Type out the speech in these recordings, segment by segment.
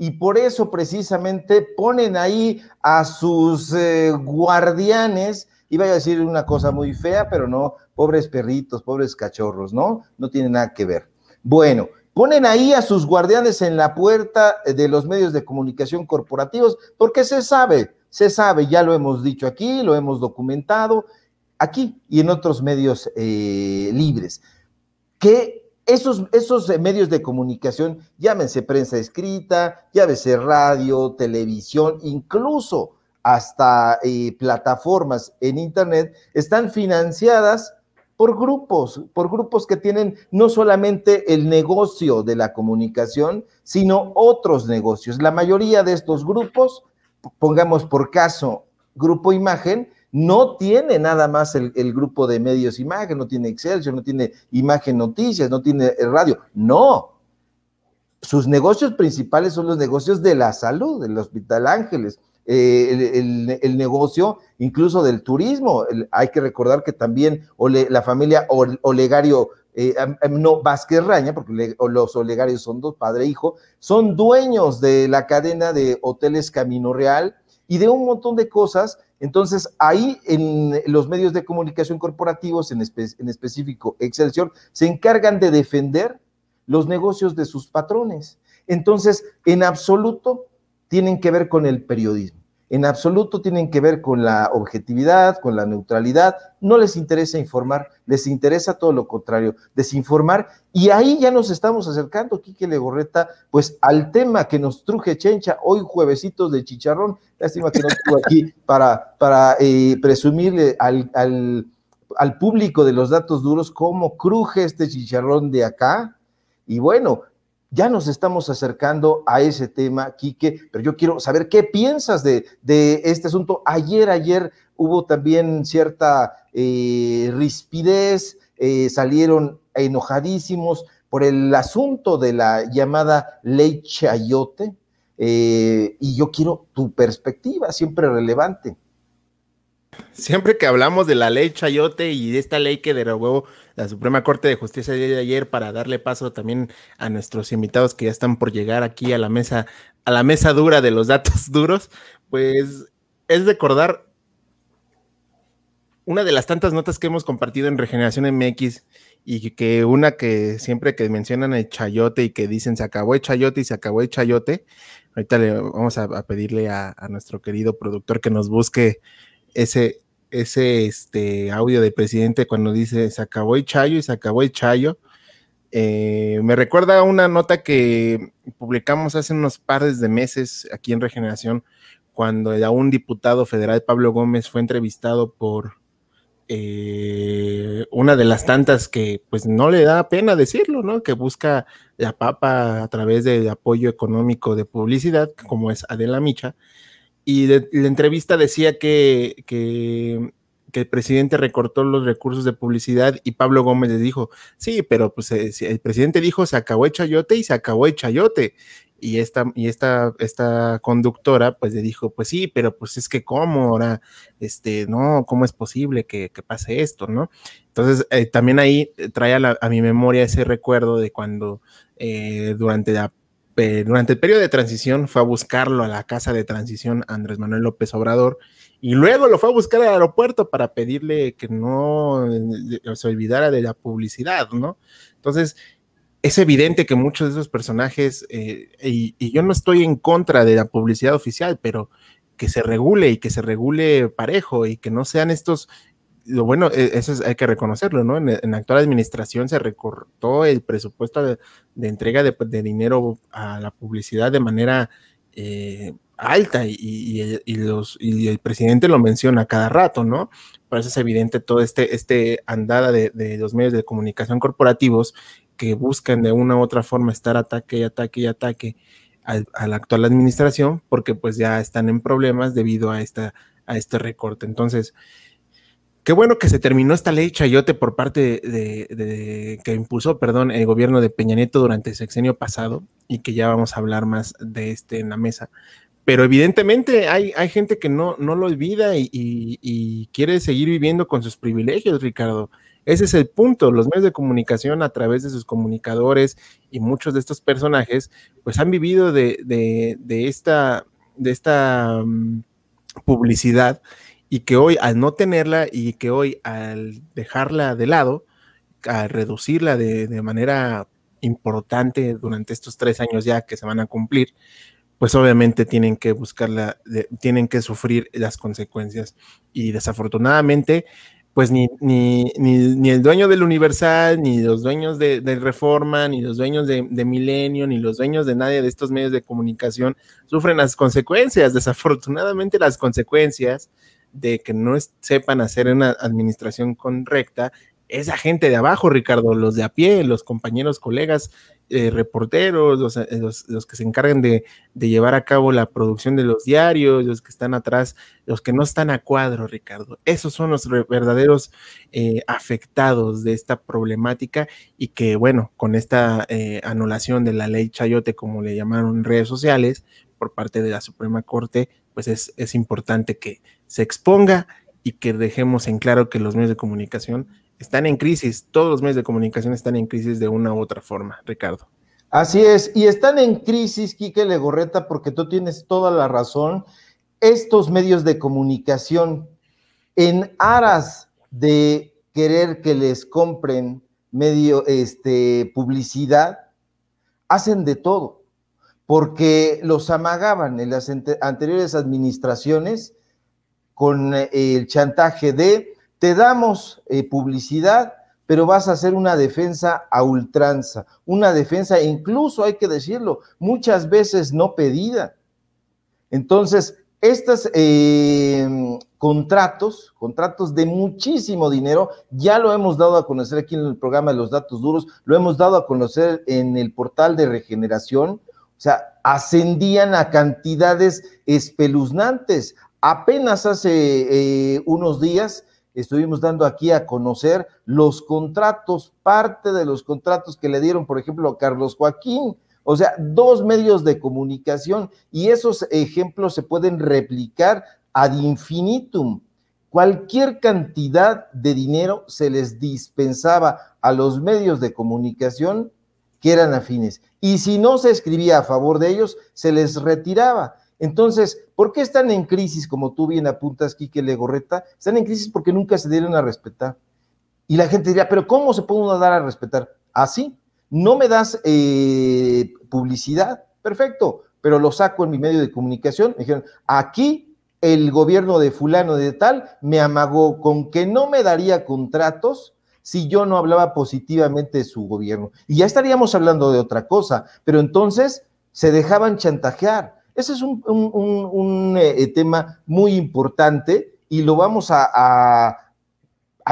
y por eso precisamente ponen ahí a sus eh, guardianes, guardianes, iba a decir una cosa muy fea, pero no, pobres perritos, pobres cachorros, ¿no? No tiene nada que ver. Bueno, ponen ahí a sus guardianes en la puerta de los medios de comunicación corporativos, porque se sabe, se sabe, ya lo hemos dicho aquí, lo hemos documentado aquí y en otros medios eh, libres, que esos, eh, medios de comunicación, llámense prensa escrita, llámese radio, televisión, incluso hasta eh, plataformas en Internet, están financiadas por grupos, por grupos que tienen no solamente el negocio de la comunicación, sino otros negocios. La mayoría de estos grupos, pongamos por caso Grupo Imagen, no tiene nada más el, grupo de medios imagen, no tiene Excelsior, no tiene imagen noticias, no tiene eh, radio. No. Sus negocios principales son los negocios de la salud, del Hospital Ángeles, eh, el, negocio incluso del turismo. hay que recordar que también la familia Olegario, eh, no Vázquez Raña, porque los Olegarios son dos, padre e hijo, son dueños de la cadena de hoteles Camino Real y de un montón de cosas entonces, ahí en los medios de comunicación corporativos, en, específico Excelsior, se encargan de defender los negocios de sus patrones. Entonces, en absoluto, tienen que ver con el periodismo en absoluto tienen que ver con la objetividad, con la neutralidad, no les interesa informar, les interesa todo lo contrario, desinformar, y ahí ya nos estamos acercando, Quique Legorreta, pues al tema que nos truje Chencha hoy juevesitos de chicharrón, lástima que no estuvo aquí para, para eh, presumirle al, al público de los datos duros cómo cruje este chicharrón de acá, y bueno, ya nos estamos acercando a ese tema, Quique, pero yo quiero saber qué piensas de, este asunto. Ayer, ayer hubo también cierta eh, rispidez, eh, salieron enojadísimos por el asunto de la llamada ley Chayote, eh, y yo quiero tu perspectiva, siempre relevante. Siempre que hablamos de la ley Chayote y de esta ley que derogó la Suprema Corte de Justicia de ayer para darle paso también a nuestros invitados que ya están por llegar aquí a la mesa, a la mesa dura de los datos duros, pues es recordar una de las tantas notas que hemos compartido en Regeneración MX y que una que siempre que mencionan el chayote y que dicen se acabó el chayote y se acabó el chayote, ahorita le vamos a, pedirle a, a, nuestro querido productor que nos busque ese, ese este, audio del presidente cuando dice se acabó el chayo y se acabó el chayo. Eh, me recuerda a una nota que publicamos hace unos pares de meses aquí en Regeneración, cuando ya un diputado federal, Pablo Gómez, fue entrevistado por eh, una de las tantas que pues no le da pena decirlo, ¿no? Que busca la papa a través del apoyo económico de publicidad, como es Adela Micha y la entrevista decía que, el presidente recortó los recursos de publicidad y Pablo Gómez le dijo, sí, pero pues eh, el presidente dijo, se acabó el chayote y se acabó el chayote. Y esta, y esta, esta conductora pues le dijo, pues sí, pero pues es que cómo ahora, este, no, cómo es posible que, pase esto, ¿no? Entonces, eh, también ahí trae a, mi memoria ese recuerdo de cuando eh, durante la eh, durante el periodo de transición fue a buscarlo a la casa de transición Andrés Manuel López Obrador y luego lo fue a buscar al aeropuerto para pedirle que no eh, eh, se olvidara de la publicidad, ¿no? Entonces, es evidente que muchos de esos personajes, y, yo no estoy en contra de la publicidad oficial, pero que se regule y que se regule parejo y que no sean estos lo bueno, e, eso es, hay que reconocerlo, ¿no? En, la actual administración se recortó el presupuesto de, entrega de, dinero a la publicidad de manera eh, alta y, los, y el presidente lo menciona cada rato, ¿no? Por eso es evidente todo este, este andada de, los medios de comunicación corporativos que buscan de una u otra forma estar ataque y ataque y ataque a, la actual administración porque pues ya están en problemas debido a, esta, a este recorte. Entonces, Qué bueno que se terminó esta ley Chayote por parte de, que impulsó, perdón, el gobierno de Peña Nieto durante el sexenio pasado y que ya vamos a hablar más de este en la mesa. Pero evidentemente hay, gente que no, no lo olvida y, quiere seguir viviendo con sus privilegios, Ricardo. Ese es el punto. Los medios de comunicación a través de sus comunicadores y muchos de estos personajes, pues han vivido de, de, esta, de esta mm, publicidad y que hoy al no tenerla y que hoy al dejarla de lado, al reducirla de, de manera importante durante estos tres años ya que se van a cumplir, pues obviamente tienen que buscarla, tienen que sufrir las consecuencias. Y desafortunadamente, pues ni, ni, ni, ni el dueño del Universal, ni los dueños de, Reforma, ni los dueños de, de, Milenio, ni los dueños de nadie de estos medios de comunicación sufren las consecuencias. Desafortunadamente las consecuencias de que no sepan hacer una administración correcta esa gente de abajo, Ricardo, los de a pie, los compañeros, colegas, eh, reporteros, eh, los, que se encargan de, llevar a cabo la producción de los diarios, los que están atrás, los que no están a cuadro, Ricardo. Esos son los verdaderos eh, afectados de esta problemática y que, bueno, con esta anulación de la ley Chayote, como le llamaron redes sociales, por parte de la Suprema Corte, pues es, es importante que, se exponga y que dejemos en claro que los medios de comunicación están en crisis, todos los medios de comunicación están en crisis de una u otra forma, Ricardo. Así es, y están en crisis, Quique Legorreta, porque tú tienes toda la razón. Estos medios de comunicación, en aras de querer que les compren medio, este, publicidad, hacen de todo, porque los amagaban en las anteriores administraciones con eh, el chantaje de te damos eh, publicidad, pero vas a hacer una defensa a ultranza, una defensa incluso, hay que decirlo, muchas veces no pedida. Entonces, estos eh, contratos, contratos de muchísimo dinero, ya lo hemos dado a conocer aquí en el programa de los datos duros, lo hemos dado a conocer en el portal de regeneración, o sea, ascendían a cantidades espeluznantes, Apenas hace eh, unos días estuvimos dando aquí a conocer los contratos, parte de los contratos que le dieron, por ejemplo, a Carlos Joaquín, o sea, dos medios de comunicación y esos ejemplos se pueden replicar ad infinitum. Cualquier cantidad de dinero se les dispensaba a los medios de comunicación que eran afines. Y si no se escribía a favor de ellos, se les retiraba. Entonces, ¿por qué están en crisis, como tú bien apuntas, Quique Legorreta? Están en crisis porque nunca se dieron a respetar. Y la gente diría, pero ¿cómo se puede dar a respetar? Así. no me das eh, publicidad, perfecto, pero lo saco en mi medio de comunicación. Me dijeron, aquí el gobierno de fulano de tal me amagó con que no me daría contratos si yo no hablaba positivamente de su gobierno. Y ya estaríamos hablando de otra cosa, pero entonces se dejaban chantajear ese es un, eh, eh, tema muy importante y lo vamos a,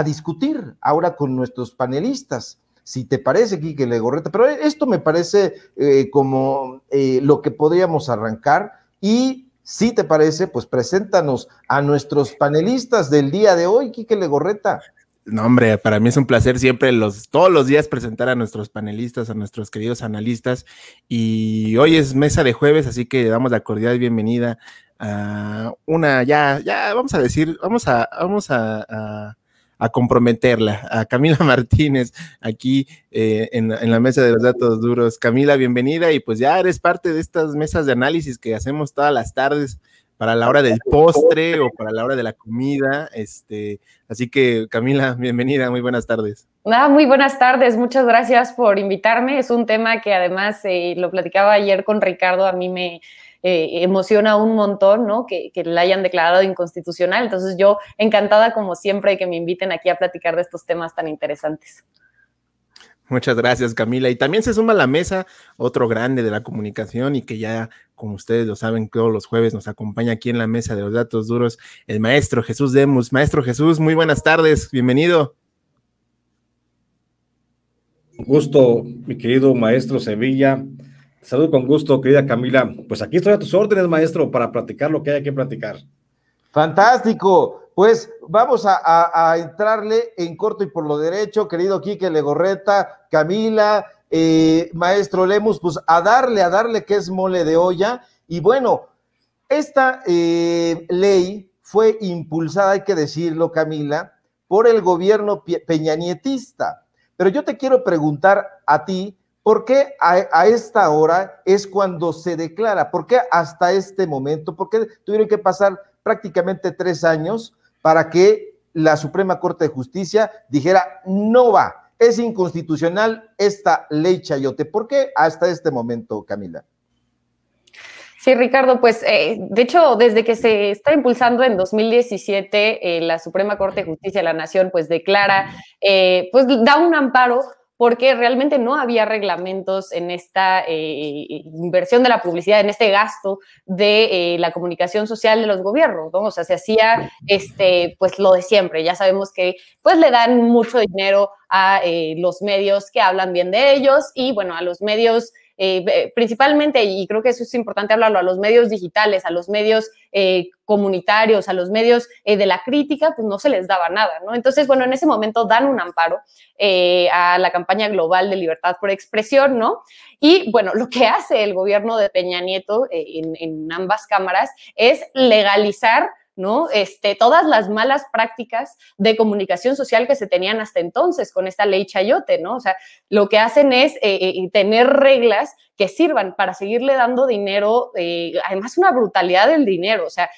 discutir ahora con nuestros panelistas. Si te parece, Quique Legorreta, pero esto me parece eh, como lo que podríamos arrancar y si te parece, pues preséntanos a nuestros panelistas del día de hoy, Quique Legorreta. No, hombre, para mí es un placer siempre los, todos los días presentar a nuestros panelistas, a nuestros queridos analistas. Y hoy es mesa de jueves, así que damos la cordial bienvenida a una, ya, ya, vamos a decir, vamos a, vamos a, comprometerla, a Camila Martínez aquí eh, en, en la mesa de los datos duros. Camila, bienvenida y pues ya eres parte de estas mesas de análisis que hacemos todas las tardes para la hora del postre o para la hora de la comida. Este, así que Camila, bienvenida, muy buenas tardes. Ah, muy buenas tardes, muchas gracias por invitarme. Es un tema que además eh, lo platicaba ayer con Ricardo, a mí me eh, emociona un montón, ¿no? Que, que la hayan declarado inconstitucional. Entonces yo encantada como siempre de que me inviten aquí a platicar de estos temas tan interesantes. Muchas gracias, Camila. Y también se suma a la mesa otro grande de la comunicación y que ya, como ustedes lo saben, todos los jueves nos acompaña aquí en la mesa de los datos duros el maestro Jesús Demus. Maestro Jesús, muy buenas tardes, bienvenido. Gusto, mi querido maestro Sevilla. Salud saludo con gusto, querida Camila. Pues aquí estoy a tus órdenes, maestro, para platicar lo que haya que platicar. Fantástico. Pues vamos a, entrarle en corto y por lo derecho, querido Quique Legorreta, Camila, eh, maestro Lemus, pues a darle, a darle que es mole de olla. Y bueno, esta eh, ley fue impulsada, hay que decirlo, Camila, por el gobierno peñanietista. Pero yo te quiero preguntar a ti, ¿por qué a, a, esta hora es cuando se declara? ¿Por qué hasta este momento? ¿Por qué tuvieron que pasar prácticamente tres años para que la Suprema Corte de Justicia dijera, no va, es inconstitucional esta ley Chayote. ¿Por qué hasta este momento, Camila? Sí, Ricardo, pues eh, de hecho, desde que se está impulsando en 2017, eh, la Suprema Corte de Justicia de la Nación pues declara, eh, pues da un amparo porque realmente no había reglamentos en esta eh, eh, inversión de la publicidad, en este gasto de eh, la comunicación social de los gobiernos, ¿no? O sea, se hacía este, pues lo de siempre, ya sabemos que pues le dan mucho dinero a los medios que hablan bien de ellos y bueno, a los medios eh, eh, principalmente, y creo que eso es importante hablarlo, a los medios digitales, a los medios eh, comunitarios, a los medios de la crítica, pues no se les daba nada, ¿no? Entonces, bueno, en ese momento dan un amparo a la campaña global de libertad por expresión, ¿no? Y bueno, lo que hace el gobierno de Peña Nieto en ambas cámaras es legalizar ¿no? Este, todas las malas prácticas de comunicación social que se tenían hasta entonces con esta ley Chayote, ¿no? O sea, lo que hacen es eh, eh, tener reglas que sirvan para seguirle dando dinero, eh, además una brutalidad del dinero, o sea,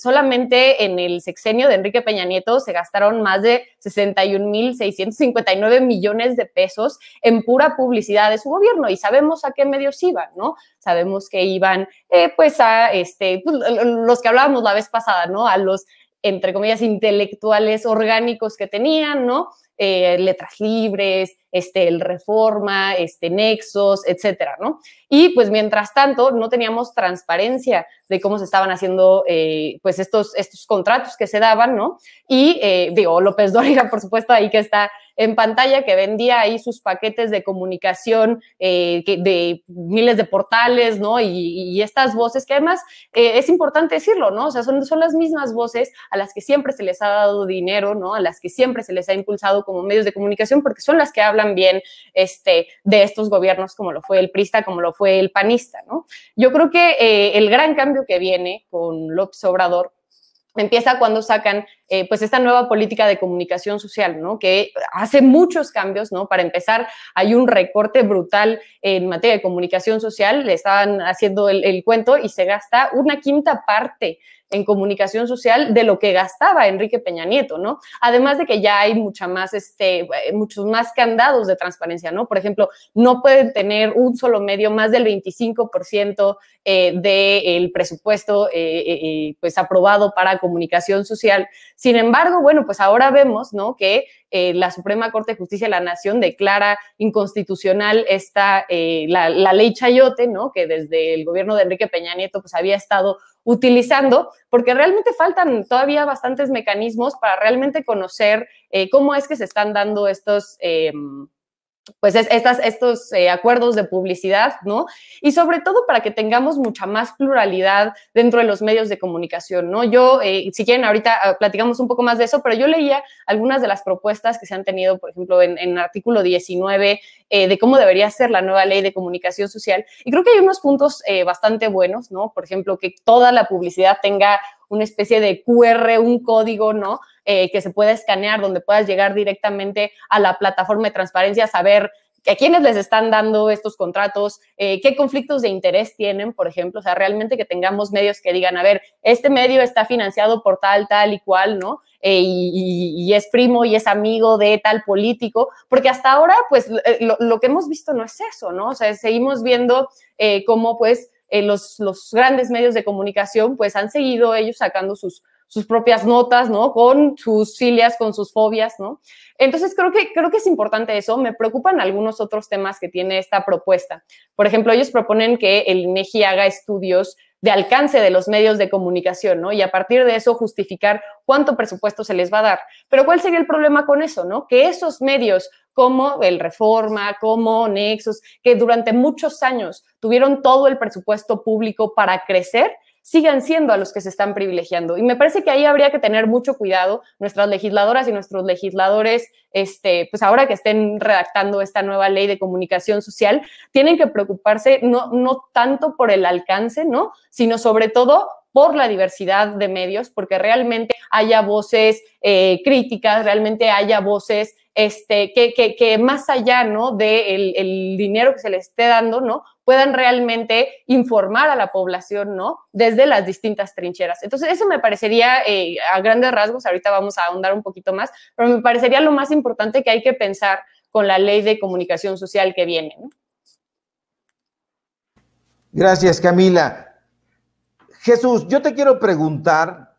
solamente en el sexenio de Enrique Peña Nieto se gastaron más de 61.659 millones de pesos en pura publicidad de su gobierno y sabemos a qué medios iban, ¿no? Sabemos que iban, pues, a este, pues, los que hablábamos la vez pasada, ¿no? A los, entre comillas, intelectuales orgánicos que tenían, ¿no? Eh, letras Libres, este, el Reforma, este, Nexos, etcétera, ¿no? Y pues mientras tanto no teníamos transparencia de cómo se estaban haciendo eh, pues estos, estos contratos que se daban, ¿no? Y eh, digo, López Dóriga, por supuesto, ahí que está en pantalla, que vendía ahí sus paquetes de comunicación eh, de miles de portales, ¿no? Y, y estas voces que además es importante decirlo, ¿no? O sea, son, son las mismas voces a las que siempre se les ha dado dinero, ¿no? A las que siempre se les ha impulsado como medios de comunicación, porque son las que hablan bien este, de estos gobiernos, como lo fue el Prista, como lo fue el Panista. ¿no? Yo creo que eh, el gran cambio que viene con López Obrador empieza cuando sacan eh, pues esta nueva política de comunicación social, ¿no? Que hace muchos cambios, ¿no? Para empezar, hay un recorte brutal en materia de comunicación social, le estaban haciendo el cuento y se gasta una quinta parte en comunicación social de lo que gastaba Enrique Peña Nieto, ¿no? Además de que ya hay mucha más, este, muchos más candados de transparencia, ¿no? Por ejemplo, no pueden tener un solo medio más del 25% eh, del presupuesto eh, eh, pues aprobado para comunicación social. Sin embargo, bueno, pues ahora vemos, ¿no? Que la Suprema Corte de Justicia de la Nación declara inconstitucional esta, la, la, ley Chayote, ¿no? que desde el gobierno de Enrique Peña Nieto pues, había estado utilizando, porque realmente faltan todavía bastantes mecanismos para realmente conocer eh, cómo es que se están dando estos... Em, pues estas, estos eh, acuerdos de publicidad, ¿no? Y sobre todo para que tengamos mucha más pluralidad dentro de los medios de comunicación, ¿no? Yo, eh, si quieren, ahorita ah, platicamos un poco más de eso, pero yo leía algunas de las propuestas que se han tenido, por ejemplo, en, el artículo 19 eh, de cómo debería ser la nueva ley de comunicación social. Y creo que hay unos puntos bastante buenos, ¿no? Por ejemplo, que toda la publicidad tenga una especie de QR, un código, ¿no? Eh, que se pueda escanear, donde puedas llegar directamente a la plataforma de transparencia, saber a quiénes les están dando estos contratos, eh, qué conflictos de interés tienen, por ejemplo, o sea, realmente que tengamos medios que digan, a ver, este medio está financiado por tal, tal y cual, ¿no? Eh, y, es primo y es amigo de tal político, porque hasta ahora, pues, lo, que hemos visto no es eso, ¿no? O sea, seguimos viendo cómo, pues, los, los, grandes medios de comunicación, pues, han seguido ellos sacando sus, sus propias notas, ¿no? Con sus cilias, con sus fobias, ¿no? Entonces creo que, creo que es importante eso. Me preocupan algunos otros temas que tiene esta propuesta. Por ejemplo, ellos proponen que el INEGI haga estudios de alcance de los medios de comunicación, ¿no? Y a partir de eso justificar cuánto presupuesto se les va a dar. Pero ¿cuál sería el problema con eso, no? Que esos medios como el Reforma, como Nexos, que durante muchos años tuvieron todo el presupuesto público para crecer, sigan siendo a los que se están privilegiando. Y me parece que ahí habría que tener mucho cuidado nuestras legisladoras y nuestros legisladores, este, pues ahora que estén redactando esta nueva ley de comunicación social, tienen que preocuparse no, no tanto por el alcance, ¿no? Sino sobre todo por la diversidad de medios, porque realmente haya voces eh, críticas, realmente haya voces este, que, más allá ¿no? del de el dinero que se les esté dando, ¿no? puedan realmente informar a la población ¿no? desde las distintas trincheras. Entonces, eso me parecería eh, a grandes rasgos, ahorita vamos a ahondar un poquito más, pero me parecería lo más importante que hay que pensar con la ley de comunicación social que viene. Gracias, Camila. Jesús, yo te quiero preguntar,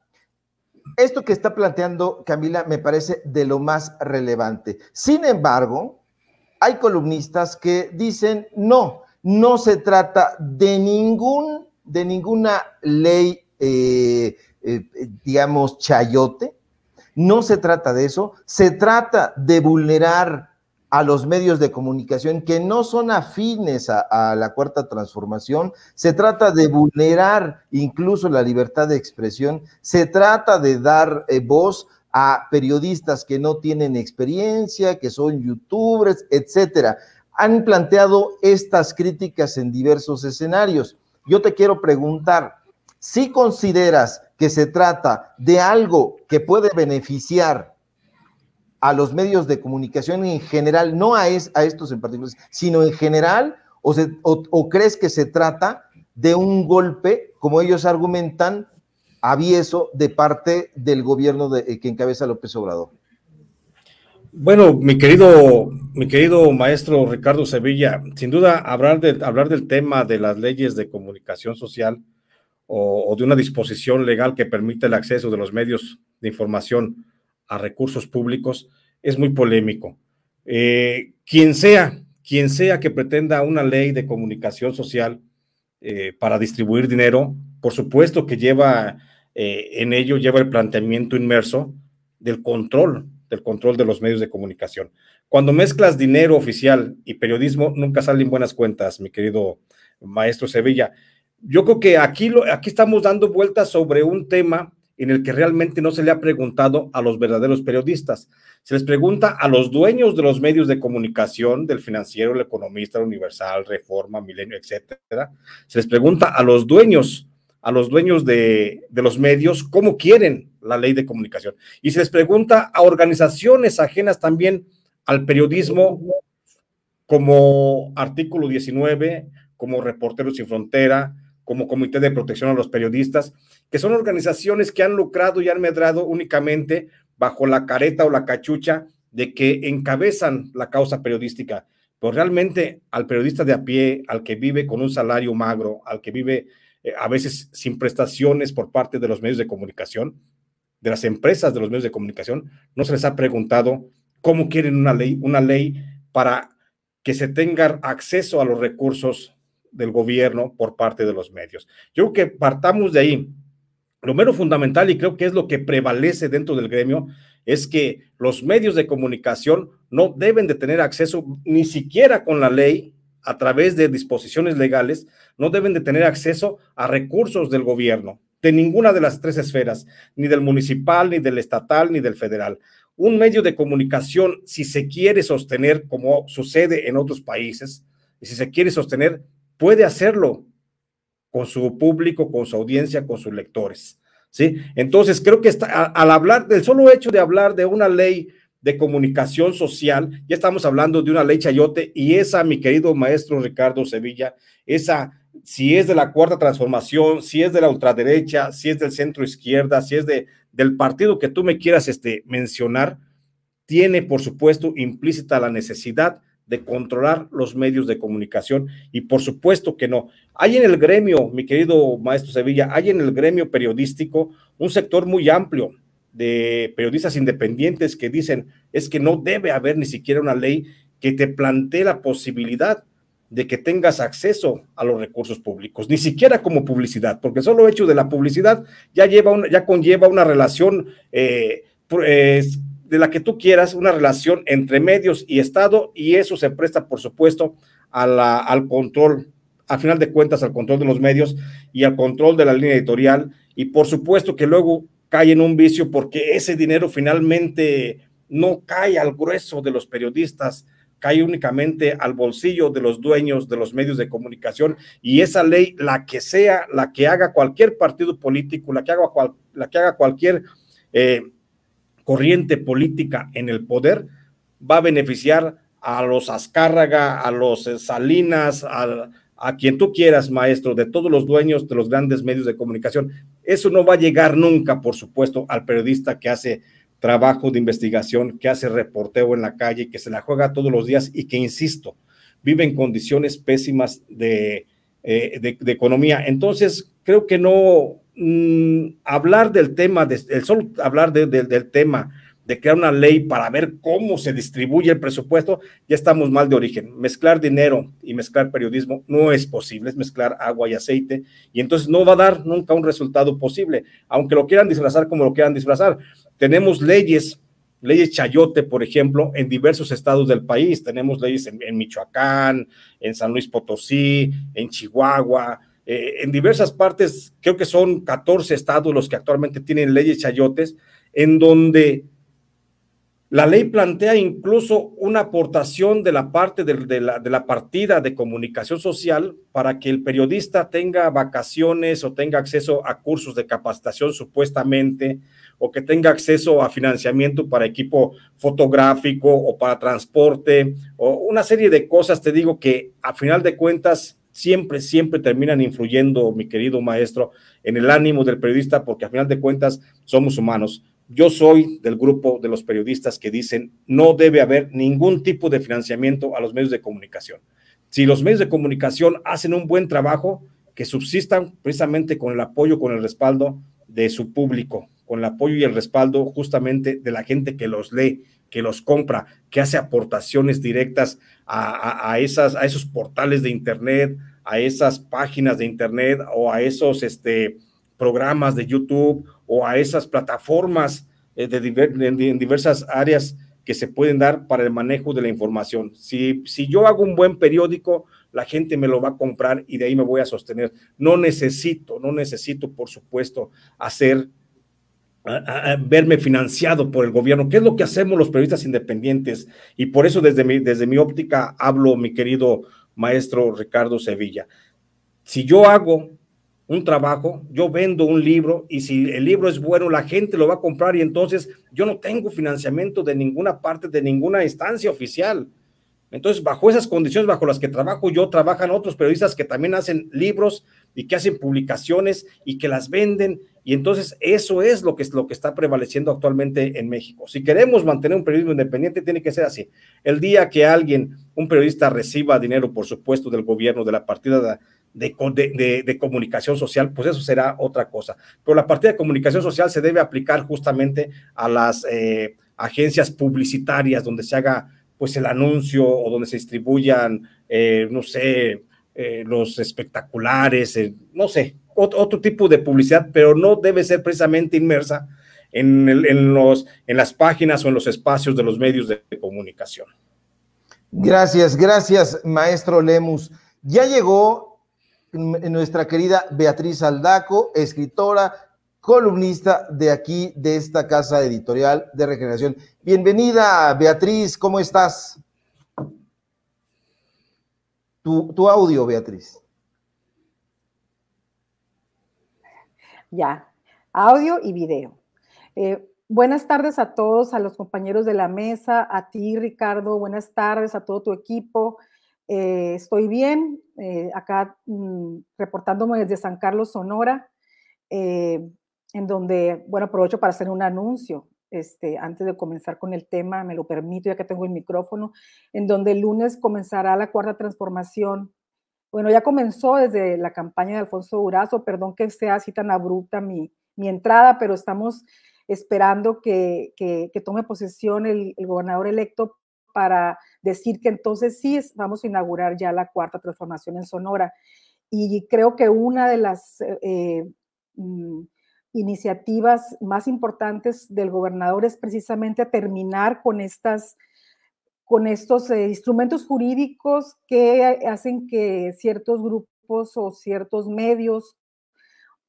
esto que está planteando Camila me parece de lo más relevante. Sin embargo, hay columnistas que dicen, no, no se trata de, ningún, de ninguna ley, eh, eh, digamos, chayote, no se trata de eso, se trata de vulnerar a los medios de comunicación que no son afines a, la cuarta transformación, se trata de vulnerar incluso la libertad de expresión, se trata de dar eh, voz a periodistas que no tienen experiencia, que son youtubers, etcétera. Han planteado estas críticas en diversos escenarios. Yo te quiero preguntar, si consideras que se trata de algo que puede beneficiar a los medios de comunicación en general, no a, estos en particular, sino en general, o, o, crees que se trata de un golpe, como ellos argumentan, avieso de parte del gobierno de, eh, que encabeza López Obrador? Bueno, mi querido, mi querido maestro Ricardo Sevilla, sin duda hablar, de, hablar del tema de las leyes de comunicación social o, de una disposición legal que permite el acceso de los medios de información a recursos públicos es muy polémico. Eh, quien sea, quien sea que pretenda una ley de comunicación social eh, para distribuir dinero, por supuesto que lleva eh, en ello lleva el planteamiento inmerso del control, del control de los medios de comunicación. Cuando mezclas dinero oficial y periodismo, nunca salen buenas cuentas, mi querido maestro Sevilla. Yo creo que aquí, lo, aquí estamos dando vueltas sobre un tema en el que realmente no se le ha preguntado a los verdaderos periodistas. Se les pregunta a los dueños de los medios de comunicación, del financiero, el economista, el universal, reforma, milenio, etcétera. Se les pregunta a los dueños, a los dueños de, de los medios, cómo quieren la ley de comunicación. Y se les pregunta a organizaciones ajenas también al periodismo, como artículo 19, como Reporteros sin Frontera, como Comité de Protección a los Periodistas que son organizaciones que han lucrado y han medrado únicamente bajo la careta o la cachucha de que encabezan la causa periodística. Pero pues realmente al periodista de a pie, al que vive con un salario magro, al que vive eh, a veces sin prestaciones por parte de los medios de comunicación, de las empresas de los medios de comunicación, no se les ha preguntado cómo quieren una ley, una ley para que se tenga acceso a los recursos del gobierno por parte de los medios. Yo creo que partamos de ahí lo mero fundamental, y creo que es lo que prevalece dentro del gremio, es que los medios de comunicación no deben de tener acceso ni siquiera con la ley a través de disposiciones legales, no deben de tener acceso a recursos del gobierno, de ninguna de las tres esferas, ni del municipal, ni del estatal, ni del federal. Un medio de comunicación, si se quiere sostener como sucede en otros países, y si se quiere sostener, puede hacerlo con su público, con su audiencia, con sus lectores. ¿sí? Entonces, creo que está, al hablar del solo hecho de hablar de una ley de comunicación social, ya estamos hablando de una ley chayote y esa, mi querido maestro Ricardo Sevilla, esa, si es de la cuarta transformación, si es de la ultraderecha, si es del centro izquierda, si es de, del partido que tú me quieras este, mencionar, tiene, por supuesto, implícita la necesidad de controlar los medios de comunicación y por supuesto que no. Hay en el gremio, mi querido maestro Sevilla, hay en el gremio periodístico un sector muy amplio de periodistas independientes que dicen es que no debe haber ni siquiera una ley que te plantee la posibilidad de que tengas acceso a los recursos públicos, ni siquiera como publicidad, porque solo hecho de la publicidad ya, lleva ya conlleva una relación eh, eh, de la que tú quieras, una relación entre medios y Estado, y eso se presta, por supuesto, al control, al final de cuentas, al control de los medios y al control de la línea editorial, y por supuesto que luego cae en un vicio porque ese dinero finalmente no cae al grueso de los periodistas, cae únicamente al bolsillo de los dueños de los medios de comunicación y esa ley, la que sea, la que haga cualquier partido político, la que haga, cual, la que haga cualquier eh, corriente política en el poder va a beneficiar a los Azcárraga, a los eh, Salinas, a, quien tú quieras, maestro, de todos los dueños de los grandes medios de comunicación. Eso no va a llegar nunca, por supuesto, al periodista que hace trabajo de investigación, que hace reporteo en la calle, que se la juega todos los días y que, insisto, vive en condiciones pésimas de, eh, de economía. Entonces, creo que no, Mm, hablar del tema, de, el solo hablar del tema de crear una ley para ver cómo se distribuye el presupuesto, ya estamos mal de origen. Mezclar dinero y mezclar periodismo no es posible, es mezclar agua y aceite, y entonces no va a dar nunca un resultado posible, aunque lo quieran disfrazar como lo quieran disfrazar. Tenemos leyes, leyes Chayote, por ejemplo, en diversos estados del país. Tenemos leyes en Michoacán, en San Luis Potosí, en Chihuahua, en diversas partes, creo que son 14 estados los que actualmente tienen leyes chayotes, en donde la ley plantea incluso una aportación de la parte de, la, de, la, partida de comunicación social para que el periodista tenga vacaciones o tenga acceso a cursos de capacitación supuestamente o que tenga acceso a financiamiento para equipo fotográfico o para transporte o una serie de cosas, te digo que a final de cuentas siempre, siempre terminan influyendo, mi querido maestro, en el ánimo del periodista, porque al final de cuentas somos humanos. Yo soy del grupo de los periodistas que dicen no debe haber ningún tipo de financiamiento a los medios de comunicación. Si los medios de comunicación hacen un buen trabajo, que subsistan precisamente con el apoyo, con el respaldo de su público, con el apoyo y el respaldo justamente de la gente que los lee, que los compra, que hace aportaciones directas a, esos portales de Internet, a esas páginas de Internet o a esos este, programas de YouTube o a esas plataformas eh, de en, diversas áreas que se pueden dar para el manejo de la información. Si, si yo hago un buen periódico, la gente me lo va a comprar y de ahí me voy a sostener. No necesito, no necesito, por supuesto, hacer verme financiado por el gobierno, que es lo que hacemos los periodistas independientes. Y por eso desde mi, desde mi óptica hablo, mi querido maestro Ricardo Sevilla. Si yo hago un trabajo, yo vendo un libro y si el libro es bueno, la gente lo va a comprar y entonces yo no tengo financiamiento de ninguna parte, de ninguna instancia oficial. Entonces, bajo esas condiciones bajo las que trabajo yo, trabajan otros periodistas que también hacen libros y que hacen publicaciones y que las venden y entonces eso es lo que, es lo que está prevaleciendo actualmente en México. Si queremos mantener un periodismo independiente, tiene que ser así. El día que alguien, un periodista, reciba dinero, por supuesto, del gobierno, de la partida de, comunicación social, pues eso será otra cosa. Pero la partida de comunicación social se debe aplicar justamente a las eh, agencias publicitarias donde se haga pues el anuncio o donde se distribuyan, eh, no sé, eh, los espectaculares, no sé, otro tipo de publicidad, pero no debe ser precisamente inmersa en, los, en las páginas o en los espacios de los medios de comunicación. Gracias, gracias, maestro Lemus. Ya llegó nuestra querida Beatriz Aldaco, escritora, columnista de aquí, de esta casa editorial de Regeneración. Bienvenida, Beatriz, ¿cómo estás? tu audio, Beatriz. Ya, audio y video. Eh, buenas tardes a todos, a los compañeros de la mesa, a ti Ricardo, buenas tardes a todo tu equipo. Eh, estoy bien, eh, acá mm, reportándome desde San Carlos, Sonora, en donde, bueno, aprovecho para hacer un anuncio. Este, antes de comenzar con el tema, me lo permito ya que tengo el micrófono, en donde el lunes comenzará la cuarta transformación bueno, ya comenzó desde la campaña de Alfonso Durazo, perdón que sea así tan abrupta mi, entrada, pero estamos esperando que, tome posesión el, gobernador electo para decir que entonces sí vamos a inaugurar ya la cuarta transformación en Sonora. Y creo que una de las eh, eh, mm, iniciativas más importantes del gobernador es precisamente terminar con estas con estos eh, instrumentos jurídicos que hacen que ciertos grupos o ciertos medios,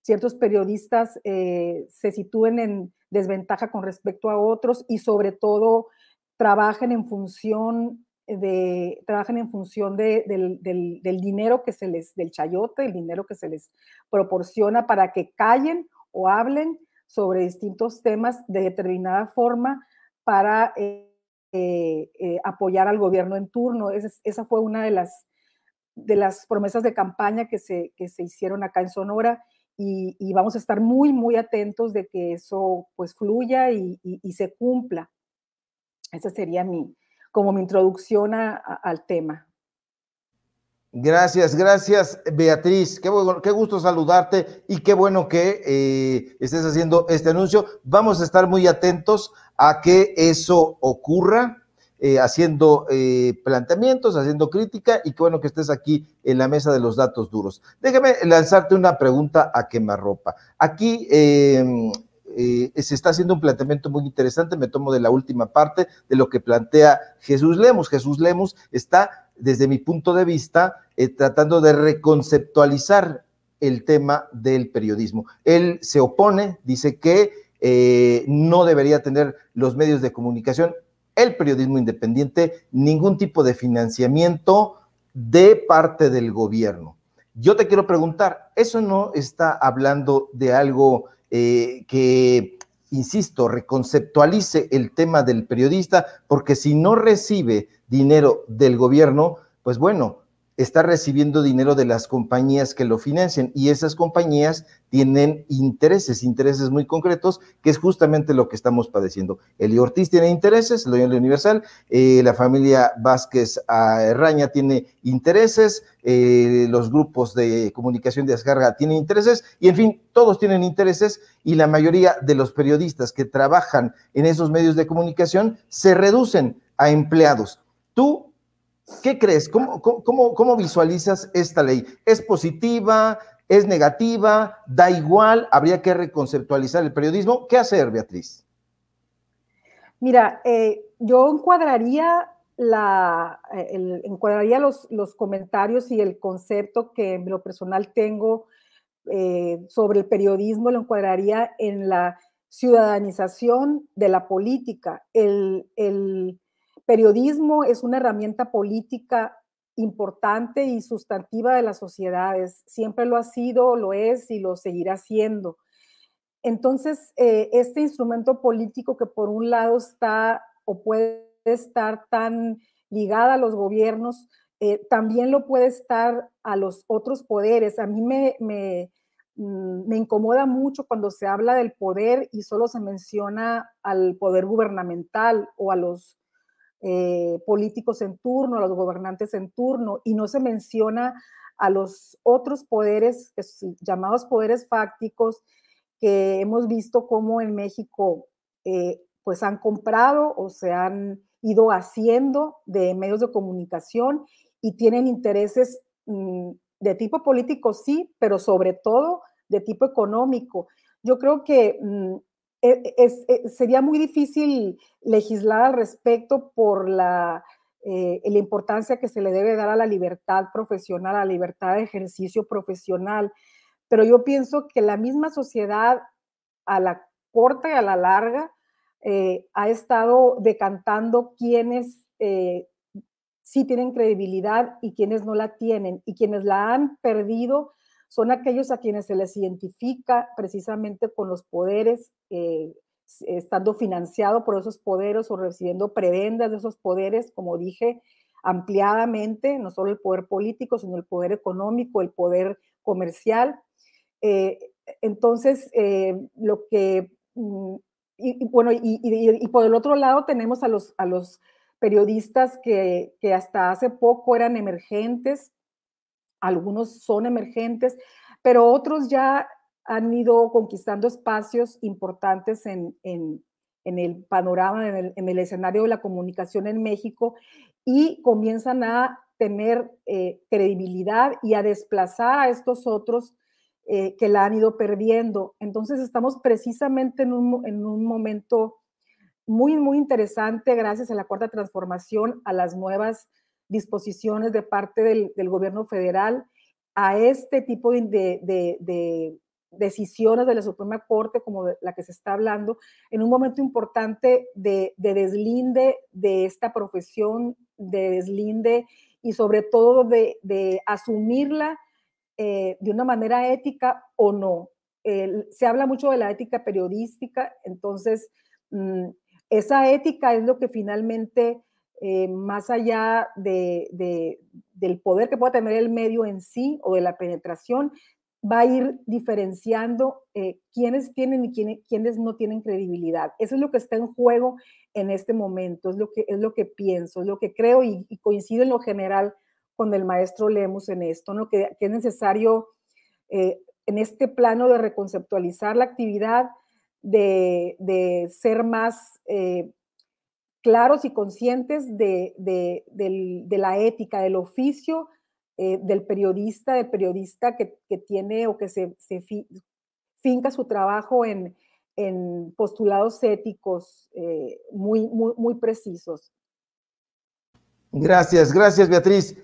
ciertos periodistas eh, se sitúen en desventaja con respecto a otros y sobre todo trabajen en función de trabajen en función del, dinero que se les del chayote, el dinero que se les proporciona para que callen o hablen sobre distintos temas de determinada forma para eh, eh, eh, apoyar al gobierno en turno. esa fue una de las, de las promesas de campaña que se, se hicieron acá en Sonora y, vamos a estar muy, muy atentos de que eso pues fluya y, se cumpla. Esa sería mi, como mi introducción al tema. Gracias, gracias Beatriz. Qué, qué, gusto saludarte y qué bueno que eh, estés haciendo este anuncio. Vamos a estar muy atentos a que eso ocurra, eh, haciendo eh, planteamientos, haciendo crítica y qué bueno que estés aquí en la mesa de los datos duros. Déjame lanzarte una pregunta a quemarropa. Aquí eh, se está haciendo un planteamiento muy interesante, me tomo de la última parte de lo que plantea Jesús Lemos. Jesús Lemos está, desde mi punto de vista, eh, tratando de reconceptualizar el tema del periodismo. Él se opone, dice que eh, no debería tener los medios de comunicación, el periodismo independiente, ningún tipo de financiamiento de parte del gobierno. Yo te quiero preguntar, ¿eso no está hablando de algo eh, que, insisto, reconceptualice el tema del periodista, porque si no recibe dinero del gobierno, pues bueno, está recibiendo dinero de las compañías que lo financian y esas compañías tienen intereses, intereses muy concretos, que es justamente lo que estamos padeciendo. El Ortiz tiene intereses, el Universal, eh, la familia Vázquez Herraña tiene intereses, eh, los grupos de comunicación de descarga tienen intereses y en fin, todos tienen intereses y la mayoría de los periodistas que trabajan en esos medios de comunicación se reducen a empleados. Tú ¿Qué crees? ¿Cómo, visualizas esta ley? ¿Es positiva? ¿Es negativa? ¿Da igual? ¿Habría que reconceptualizar el periodismo? ¿Qué hacer, Beatriz? Mira, eh, yo encuadraría, la, eh, encuadraría los, los, comentarios y el concepto que en lo personal tengo eh, sobre el periodismo, lo encuadraría en la ciudadanización de la política, el, periodismo es una herramienta política importante y sustantiva de las sociedades. Siempre lo ha sido, lo es y lo seguirá siendo. Entonces, eh, este instrumento político que por un lado está o puede estar tan ligada a los gobiernos, eh, también lo puede estar a los otros poderes. A mí me, me, mm, me incomoda mucho cuando se habla del poder y solo se menciona al poder gubernamental o a los eh, políticos en turno, a los gobernantes en turno, y no se menciona a los otros poderes, llamados poderes fácticos, que hemos visto cómo en México eh, pues han comprado o se han ido haciendo de medios de comunicación y tienen intereses mm, de tipo político, sí, pero sobre todo de tipo económico. Yo creo que mm, eh, eh, sería muy difícil legislar al respecto por eh, la, importancia que se le debe dar a la libertad profesional, a la libertad de ejercicio profesional. Pero yo pienso que la misma sociedad a la corta y a la larga ha estado decantando quienes sí tienen credibilidad y quienes no la tienen. Y quienes la han perdido son aquellos a quienes se les identifica precisamente con los poderes, eh, estando financiado por esos poderes o recibiendo prebendas de esos poderes, como dije ampliadamente, no solo el poder político, sino el poder económico, el poder comercial. Eh, entonces, eh, lo que, mm, y, bueno, y, y, por el otro lado tenemos a los, a los periodistas que, que hasta hace poco eran emergentes, algunos son emergentes, pero otros ya han ido conquistando espacios importantes en, el panorama, en el, escenario de la comunicación en México y comienzan a tener eh, credibilidad y a desplazar a estos otros eh, que la han ido perdiendo. Entonces estamos precisamente en un, en un momento muy, muy interesante gracias a la cuarta transformación, a las nuevas disposiciones de parte del, del gobierno federal a este tipo de, de, de, decisiones de la Suprema Corte, como la que se está hablando, en un momento importante de, de deslinde de esta profesión, de deslinde y sobre todo de, asumirla eh, de una manera ética o no. se habla mucho de la ética periodística, entonces mm, esa ética es lo que finalmente eh, más allá de, del poder que pueda tener el medio en sí o de la penetración, va a ir diferenciando eh, quiénes tienen y quiénes, no tienen credibilidad. Eso es lo que está en juego en este momento, es lo que, es lo que pienso, es lo que creo y, coincido en lo general con el maestro leemos en esto, que, es necesario eh, en este plano de reconceptualizar la actividad, de, ser más claros y conscientes de, la ética, del oficio eh, del periodista, del periodista que, tiene o que se, finca su trabajo en, postulados éticos eh, muy, precisos. Gracias, gracias Beatriz.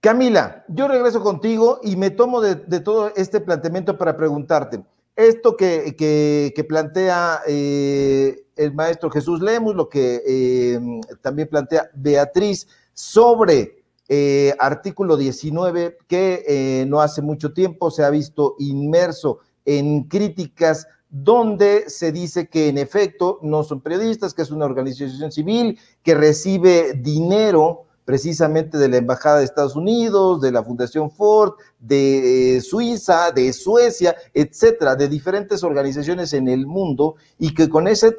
Camila, yo regreso contigo y me tomo de, todo este planteamiento para preguntarte. Esto que, plantea eh, el maestro Jesús Lemus, lo que eh, también plantea Beatriz sobre eh, artículo 19, que eh, no hace mucho tiempo se ha visto inmerso en críticas donde se dice que en efecto no son periodistas, que es una organización civil que recibe dinero precisamente de la Embajada de Estados Unidos, de la Fundación Ford, de eh, Suiza, de Suecia, etcétera, de diferentes organizaciones en el mundo y que con ese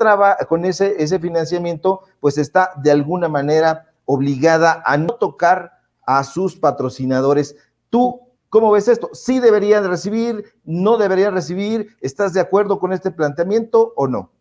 con ese, ese financiamiento, pues está de alguna manera obligada a no tocar a sus patrocinadores. ¿Tú cómo ves esto? ¿Sí deberían recibir? ¿No deberían recibir? ¿Estás de acuerdo con este planteamiento o no?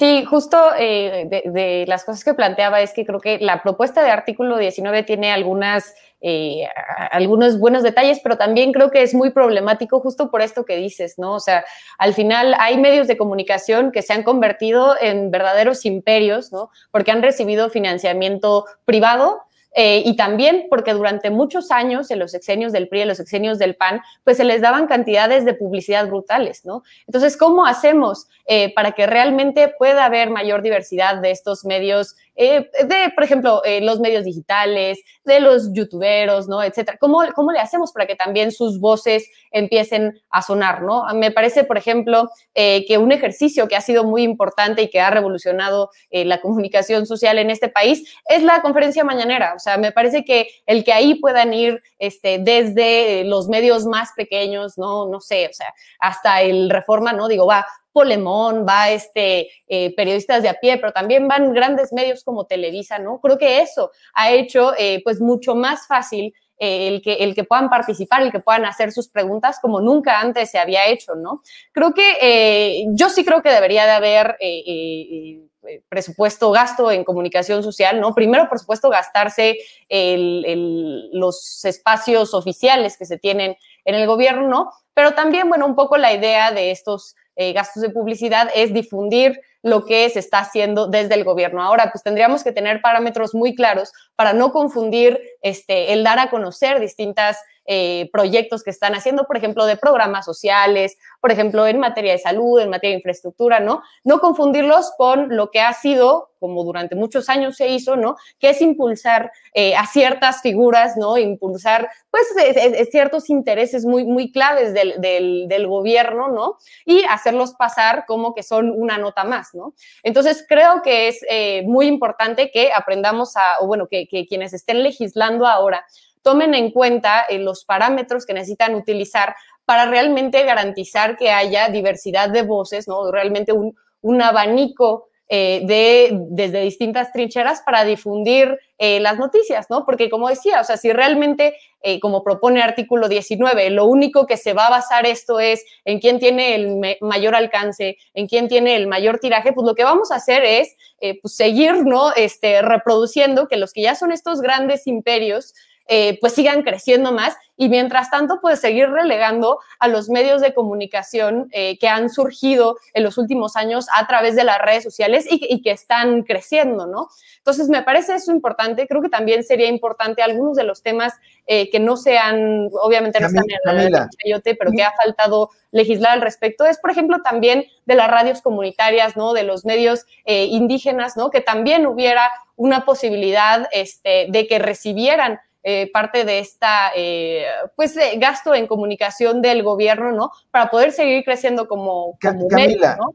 Sí, justo eh, de, las cosas que planteaba es que creo que la propuesta de artículo 19 tiene algunas, eh, algunos buenos detalles, pero también creo que es muy problemático justo por esto que dices, ¿no? O sea, al final hay medios de comunicación que se han convertido en verdaderos imperios, ¿no? Porque han recibido financiamiento privado eh, y también porque durante muchos años en los exenios del PRI, en los exenios del PAN, pues se les daban cantidades de publicidad brutales, ¿no? Entonces, ¿cómo hacemos eh, para que realmente pueda haber mayor diversidad de estos medios eh, de, por ejemplo, eh, los medios digitales, de los youtuberos, ¿no? Etcétera. ¿Cómo, ¿Cómo le hacemos para que también sus voces empiecen a sonar, ¿no? Ah, me parece, por ejemplo, eh, que un ejercicio que ha sido muy importante y que ha revolucionado la comunicación social en este país es la conferencia mañanera. O sea, me parece que el que ahí puedan ir este, desde los medios más pequeños, ¿no? No sé, o sea, hasta el Reforma, ¿no? Digo, va, Polemón, va este, eh, periodistas de a pie, pero también van grandes medios como Televisa, ¿no? Creo que eso ha hecho eh, pues mucho más fácil eh, el que, el que puedan participar, el que puedan hacer sus preguntas como nunca antes se había hecho, ¿no? Creo que yo sí creo que debería de haber presupuesto, gasto en comunicación social, ¿no? Primero, por supuesto, gastarse los espacios oficiales que se tienen en el gobierno, ¿no? pero también, bueno, un poco la idea de estos eh, gastos de publicidad es difundir lo que se está haciendo desde el gobierno. Ahora, pues tendríamos que tener parámetros muy claros para no confundir este, el dar a conocer distintas eh, proyectos que están haciendo, por ejemplo, de programas sociales, por ejemplo, en materia de salud, en materia de infraestructura, ¿no? No confundirlos con lo que ha sido, como durante muchos años se hizo, ¿no? Que es impulsar eh, a ciertas figuras, ¿no? Impulsar, pues, e, e, e, ciertos intereses muy, muy claves del, gobierno, ¿no? Y hacerlos pasar como que son una nota más, ¿no? Entonces, creo que es eh, muy importante que aprendamos a, o bueno, que, que quienes estén legislando ahora tomen en cuenta eh, los parámetros que necesitan utilizar para realmente garantizar que haya diversidad de voces, ¿no? Realmente un, abanico eh, de, desde distintas trincheras para difundir eh, las noticias, ¿no? Porque como decía, o sea, si realmente, como propone el artículo 19, lo único que se va a basar esto es en quién tiene el mayor alcance, en quién tiene el mayor tiraje, pues lo que vamos a hacer es pues, seguir, ¿no? Este, reproduciendo que los que ya son estos grandes imperios eh, pues sigan creciendo más y mientras tanto pues seguir relegando a los medios de comunicación eh, que han surgido en los últimos años a través de las redes sociales y, que están creciendo, ¿no? Entonces me parece eso importante, creo que también sería importante algunos de los temas eh, que no sean, obviamente no están en la ley pero que ha faltado legislar al respecto, es por ejemplo también de las radios comunitarias, ¿no? De los medios indígenas, ¿no? Que también hubiera una posibilidad este, de que recibieran eh, parte de esta, eh, pues, gasto en comunicación del gobierno, ¿no? Para poder seguir creciendo como, Camila, ¿no?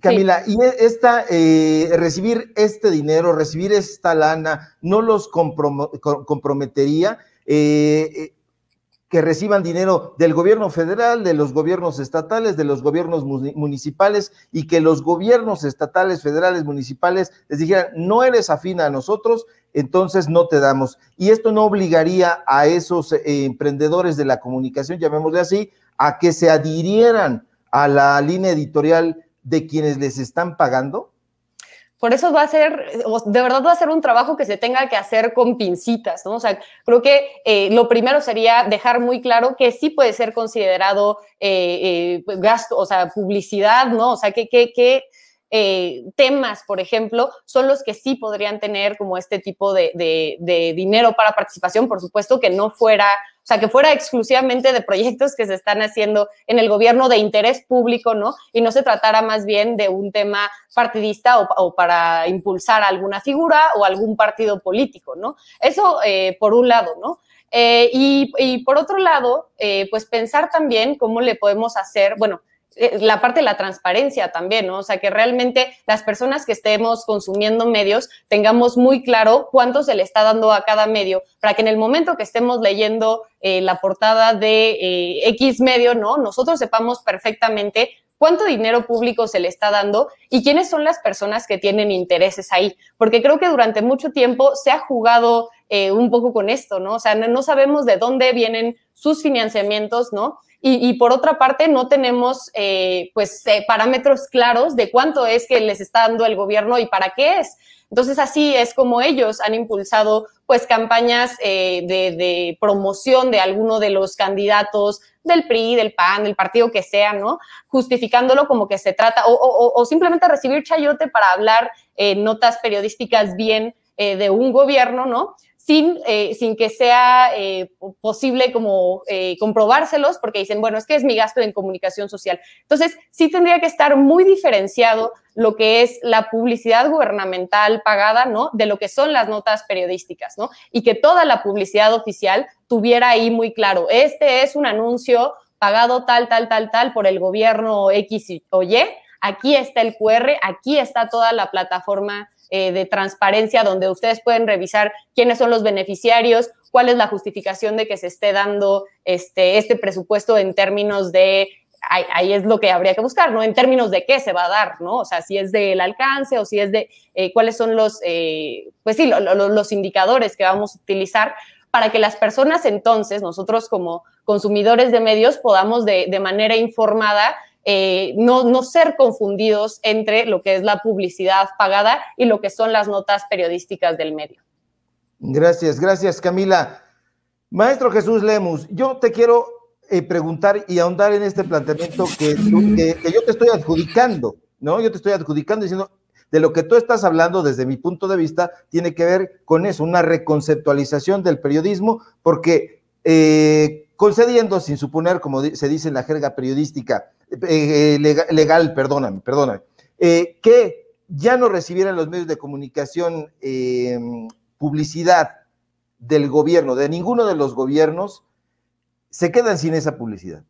Camila, y e, esta, eh, recibir este dinero, recibir esta lana, ¿no los comprometería? que reciban dinero del gobierno federal, de los gobiernos estatales, de los gobiernos municipales y que los gobiernos estatales, federales, municipales les dijeran, no eres afina a nosotros, entonces no te damos. Y esto no obligaría a esos eh, emprendedores de la comunicación, llamémosle así, a que se adhirieran a la línea editorial de quienes les están pagando? Por eso va a ser, de verdad va a ser un trabajo que se tenga que hacer con pincitas, ¿no? O sea, creo que eh, lo primero sería dejar muy claro que sí puede ser considerado eh, gasto, o sea, publicidad, ¿no? O sea, que, que, que eh, temas, por ejemplo, son los que sí podrían tener como este tipo de, dinero para participación, por supuesto que no fuera o sea, que fuera exclusivamente de proyectos que se están haciendo en el gobierno de interés público, ¿no? Y no se tratara más bien de un tema partidista o, para impulsar alguna figura o algún partido político, ¿no? Eso eh, por un lado, ¿no? Eh, y, por otro lado, pues pensar también cómo le podemos hacer, bueno, eh, la parte de la transparencia también, ¿no? O sea, que realmente las personas que estemos consumiendo medios tengamos muy claro cuánto se le está dando a cada medio, para que en el momento que estemos leyendo eh, la portada de eh, X medio, ¿no? Nosotros sepamos perfectamente cuánto dinero público se le está dando y quiénes son las personas que tienen intereses ahí. Porque creo que durante mucho tiempo se ha jugado un poco con esto, ¿no? O sea, no, no sabemos de dónde vienen sus financiamientos, ¿no? Y, por otra parte, no tenemos eh, pues eh, parámetros claros de cuánto es que les está dando el gobierno y para qué es. Entonces, así es como ellos han impulsado pues campañas eh, de, promoción de alguno de los candidatos del PRI, del PAN, del partido que sea, ¿no? Justificándolo como que se trata, o, simplemente recibir chayote para hablar notas periodísticas bien de un gobierno, ¿no? sin, eh, sin que sea eh, posible como eh, comprobárselos, porque dicen, bueno, es que es mi gasto en comunicación social. Entonces, sí tendría que estar muy diferenciado lo que es la publicidad gubernamental pagada, ¿no? De lo que son las notas periodísticas, ¿no? Y que toda la publicidad oficial tuviera ahí muy claro, este es un anuncio pagado tal, tal, tal, tal por el gobierno X o Y, aquí está el QR, aquí está toda la plataforma eh, de transparencia donde ustedes pueden revisar quiénes son los beneficiarios, cuál es la justificación de que se esté dando este, este presupuesto en términos de Ahí, es lo que habría que buscar, ¿no? En términos de qué se va a dar, ¿no? O sea, si es del alcance o si es de eh, cuáles son los, eh, pues sí, los indicadores que vamos a utilizar para que las personas entonces, nosotros como consumidores de medios, podamos de, de manera informada eh, no, no ser confundidos entre lo que es la publicidad pagada y lo que son las notas periodísticas del medio. Gracias, gracias Camila. Maestro Jesús Lemus, yo te quiero eh, preguntar y ahondar en este planteamiento que, yo te estoy adjudicando, ¿no? Yo te estoy adjudicando diciendo, de lo que tú estás hablando desde mi punto de vista, tiene que ver con eso, una reconceptualización del periodismo, porque eh, concediendo, sin suponer, como se dice en la jerga periodística, eh, eh, legal, perdóname, perdóname, eh, que ya no recibieran los medios de comunicación em, publicidad del gobierno, de ninguno de los gobiernos, se quedan sin esa publicidad.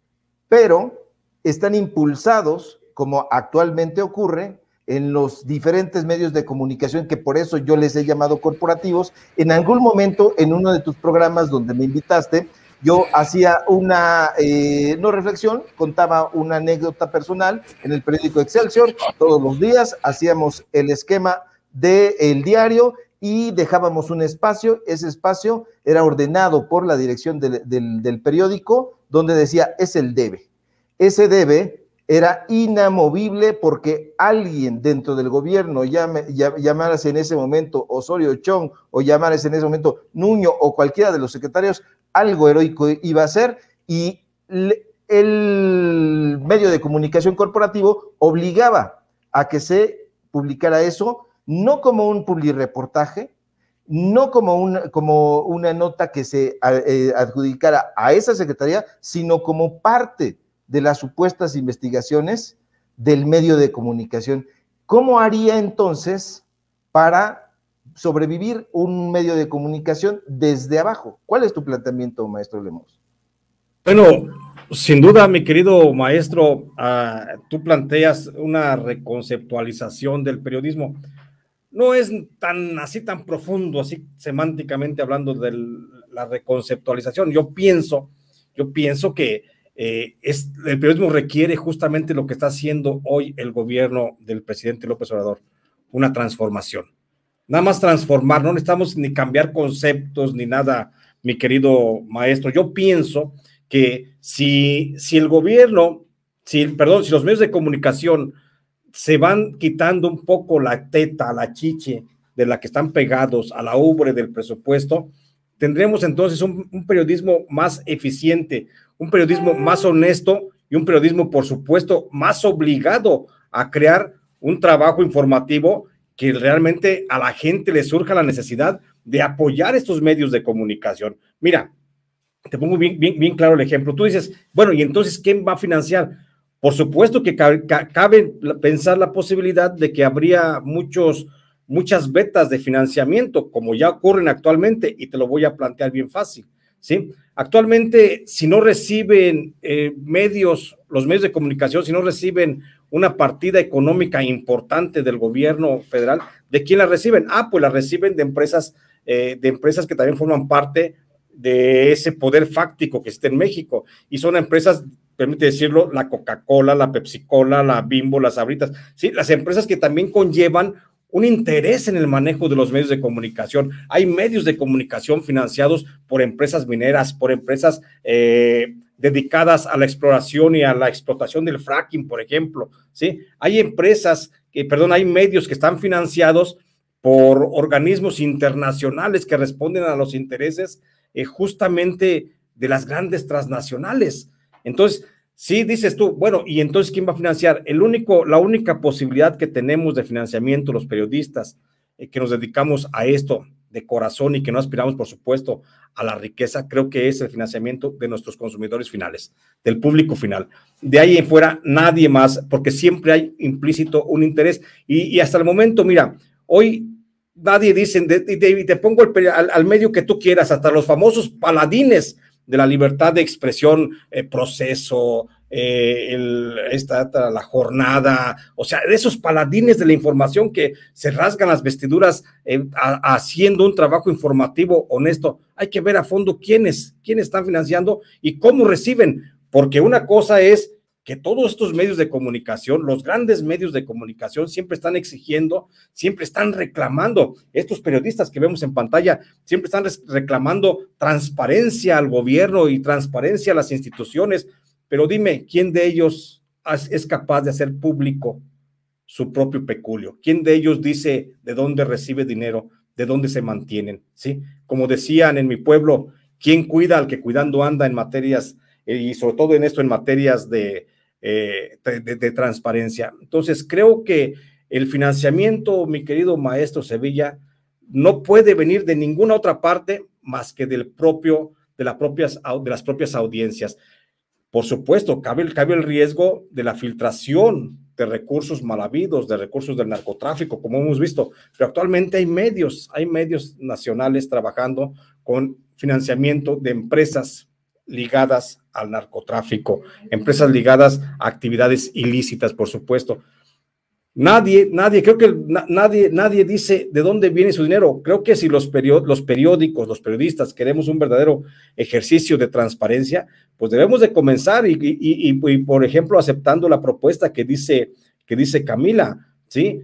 Pero están impulsados, como actualmente ocurre, en los diferentes medios de comunicación, que por eso yo les he llamado corporativos. En algún momento, en uno de tus programas donde me invitaste, yo hacía una, eh, no reflexión, contaba una anécdota personal en el periódico Excelsior, todos los días hacíamos el esquema del diario y dejábamos un espacio, ese espacio era ordenado por la dirección del, del, del periódico, donde decía, es el debe. Ese debe era inamovible porque alguien dentro del gobierno, llame, en ese momento Osorio Chong o llamarse en ese momento Nuño o cualquiera de los secretarios, algo heroico iba a ser y el medio de comunicación corporativo obligaba a que se publicara eso, no como un reportaje, no como como una nota que se eh, adjudicara a esa secretaría, sino como parte de las supuestas investigaciones del medio de comunicación. ¿Cómo haría entonces para sobrevivir un medio de comunicación desde abajo? ¿Cuál es tu planteamiento, maestro Lemos? Bueno, sin duda, mi querido maestro, ah, tú planteas una reconceptualización del periodismo. No es tan así tan profundo, así semánticamente hablando de la reconceptualización. Yo pienso, yo pienso que eh, es, el periodismo requiere justamente lo que está haciendo hoy el gobierno del presidente López Obrador, una transformación. Nada más transformar, no necesitamos ni cambiar conceptos ni nada, mi querido maestro. Yo pienso que si, si el gobierno, si, perdón, si los medios de comunicación se van quitando un poco la teta, la chiche de la que están pegados a la ubre del presupuesto, tendremos entonces un, periodismo más eficiente, un periodismo más honesto y un periodismo, por supuesto, más obligado a crear un trabajo informativo que realmente a la gente le surja la necesidad de apoyar estos medios de comunicación. Mira, te pongo bien, bien, bien claro el ejemplo. Tú dices, bueno, ¿y entonces quién va a financiar? Por supuesto que cabe pensar la posibilidad de que habría muchos, muchas vetas de financiamiento, como ya ocurren actualmente, y te lo voy a plantear bien fácil, ¿sí? Actualmente, si no reciben eh, medios, los medios de comunicación, si no reciben una partida económica importante del gobierno federal, ¿de quién la reciben? Ah, pues la reciben de empresas, eh, de empresas que también forman parte de ese poder fáctico que está en México. Y son empresas, permite decirlo, la Coca-Cola, la Pepsi-Cola, la Bimbo, las Abritas, sí, las empresas que también conllevan un interés en el manejo de los medios de comunicación. Hay medios de comunicación financiados por empresas mineras, por empresas eh, dedicadas a la exploración y a la explotación del fracking, por ejemplo. ¿sí? Hay empresas, que, perdón, hay medios que están financiados por organismos internacionales que responden a los intereses eh, justamente de las grandes transnacionales. Entonces, Sí, dices tú, bueno, y entonces ¿quién va a financiar? El único, la única posibilidad que tenemos de financiamiento, los periodistas eh, que nos dedicamos a esto de corazón y que no aspiramos, por supuesto, a la riqueza, creo que es el financiamiento de nuestros consumidores finales, del público final. De ahí en fuera, nadie más, porque siempre hay implícito un interés. Y, hasta el momento, mira, hoy nadie dice, y te pongo al medio que tú quieras, hasta los famosos paladines de la libertad de expresión, eh, proceso, eh, el, esta, la jornada, o sea, de esos paladines de la información que se rasgan las vestiduras eh, haciendo un trabajo informativo honesto. Hay que ver a fondo quiénes, quiénes están financiando y cómo reciben, porque una cosa es que todos estos medios de comunicación, los grandes medios de comunicación, siempre están exigiendo, siempre están reclamando, estos periodistas que vemos en pantalla, siempre están reclamando transparencia al gobierno y transparencia a las instituciones, pero dime, ¿quién de ellos es capaz de hacer público su propio peculio? ¿Quién de ellos dice de dónde recibe dinero, de dónde se mantienen? ¿Sí? Como decían en mi pueblo, ¿quién cuida al que cuidando anda en materias eh, y sobre todo en esto en materias de, eh, de, transparencia. Entonces, creo que el financiamiento, mi querido maestro Sevilla, no puede venir de ninguna otra parte más que del propio, de, las propias, de las propias audiencias. Por supuesto, cabe el, el riesgo de la filtración de recursos mal habidos, de recursos del narcotráfico, como hemos visto, pero actualmente hay medios, hay medios nacionales trabajando con financiamiento de empresas ligadas al narcotráfico, empresas ligadas a actividades ilícitas, por supuesto. Nadie, nadie, creo que nadie, nadie dice de dónde viene su dinero. Creo que si los, los periódicos, los periodistas queremos un verdadero ejercicio de transparencia, pues debemos de comenzar y, por ejemplo, aceptando la propuesta que dice, que dice Camila, ¿sí?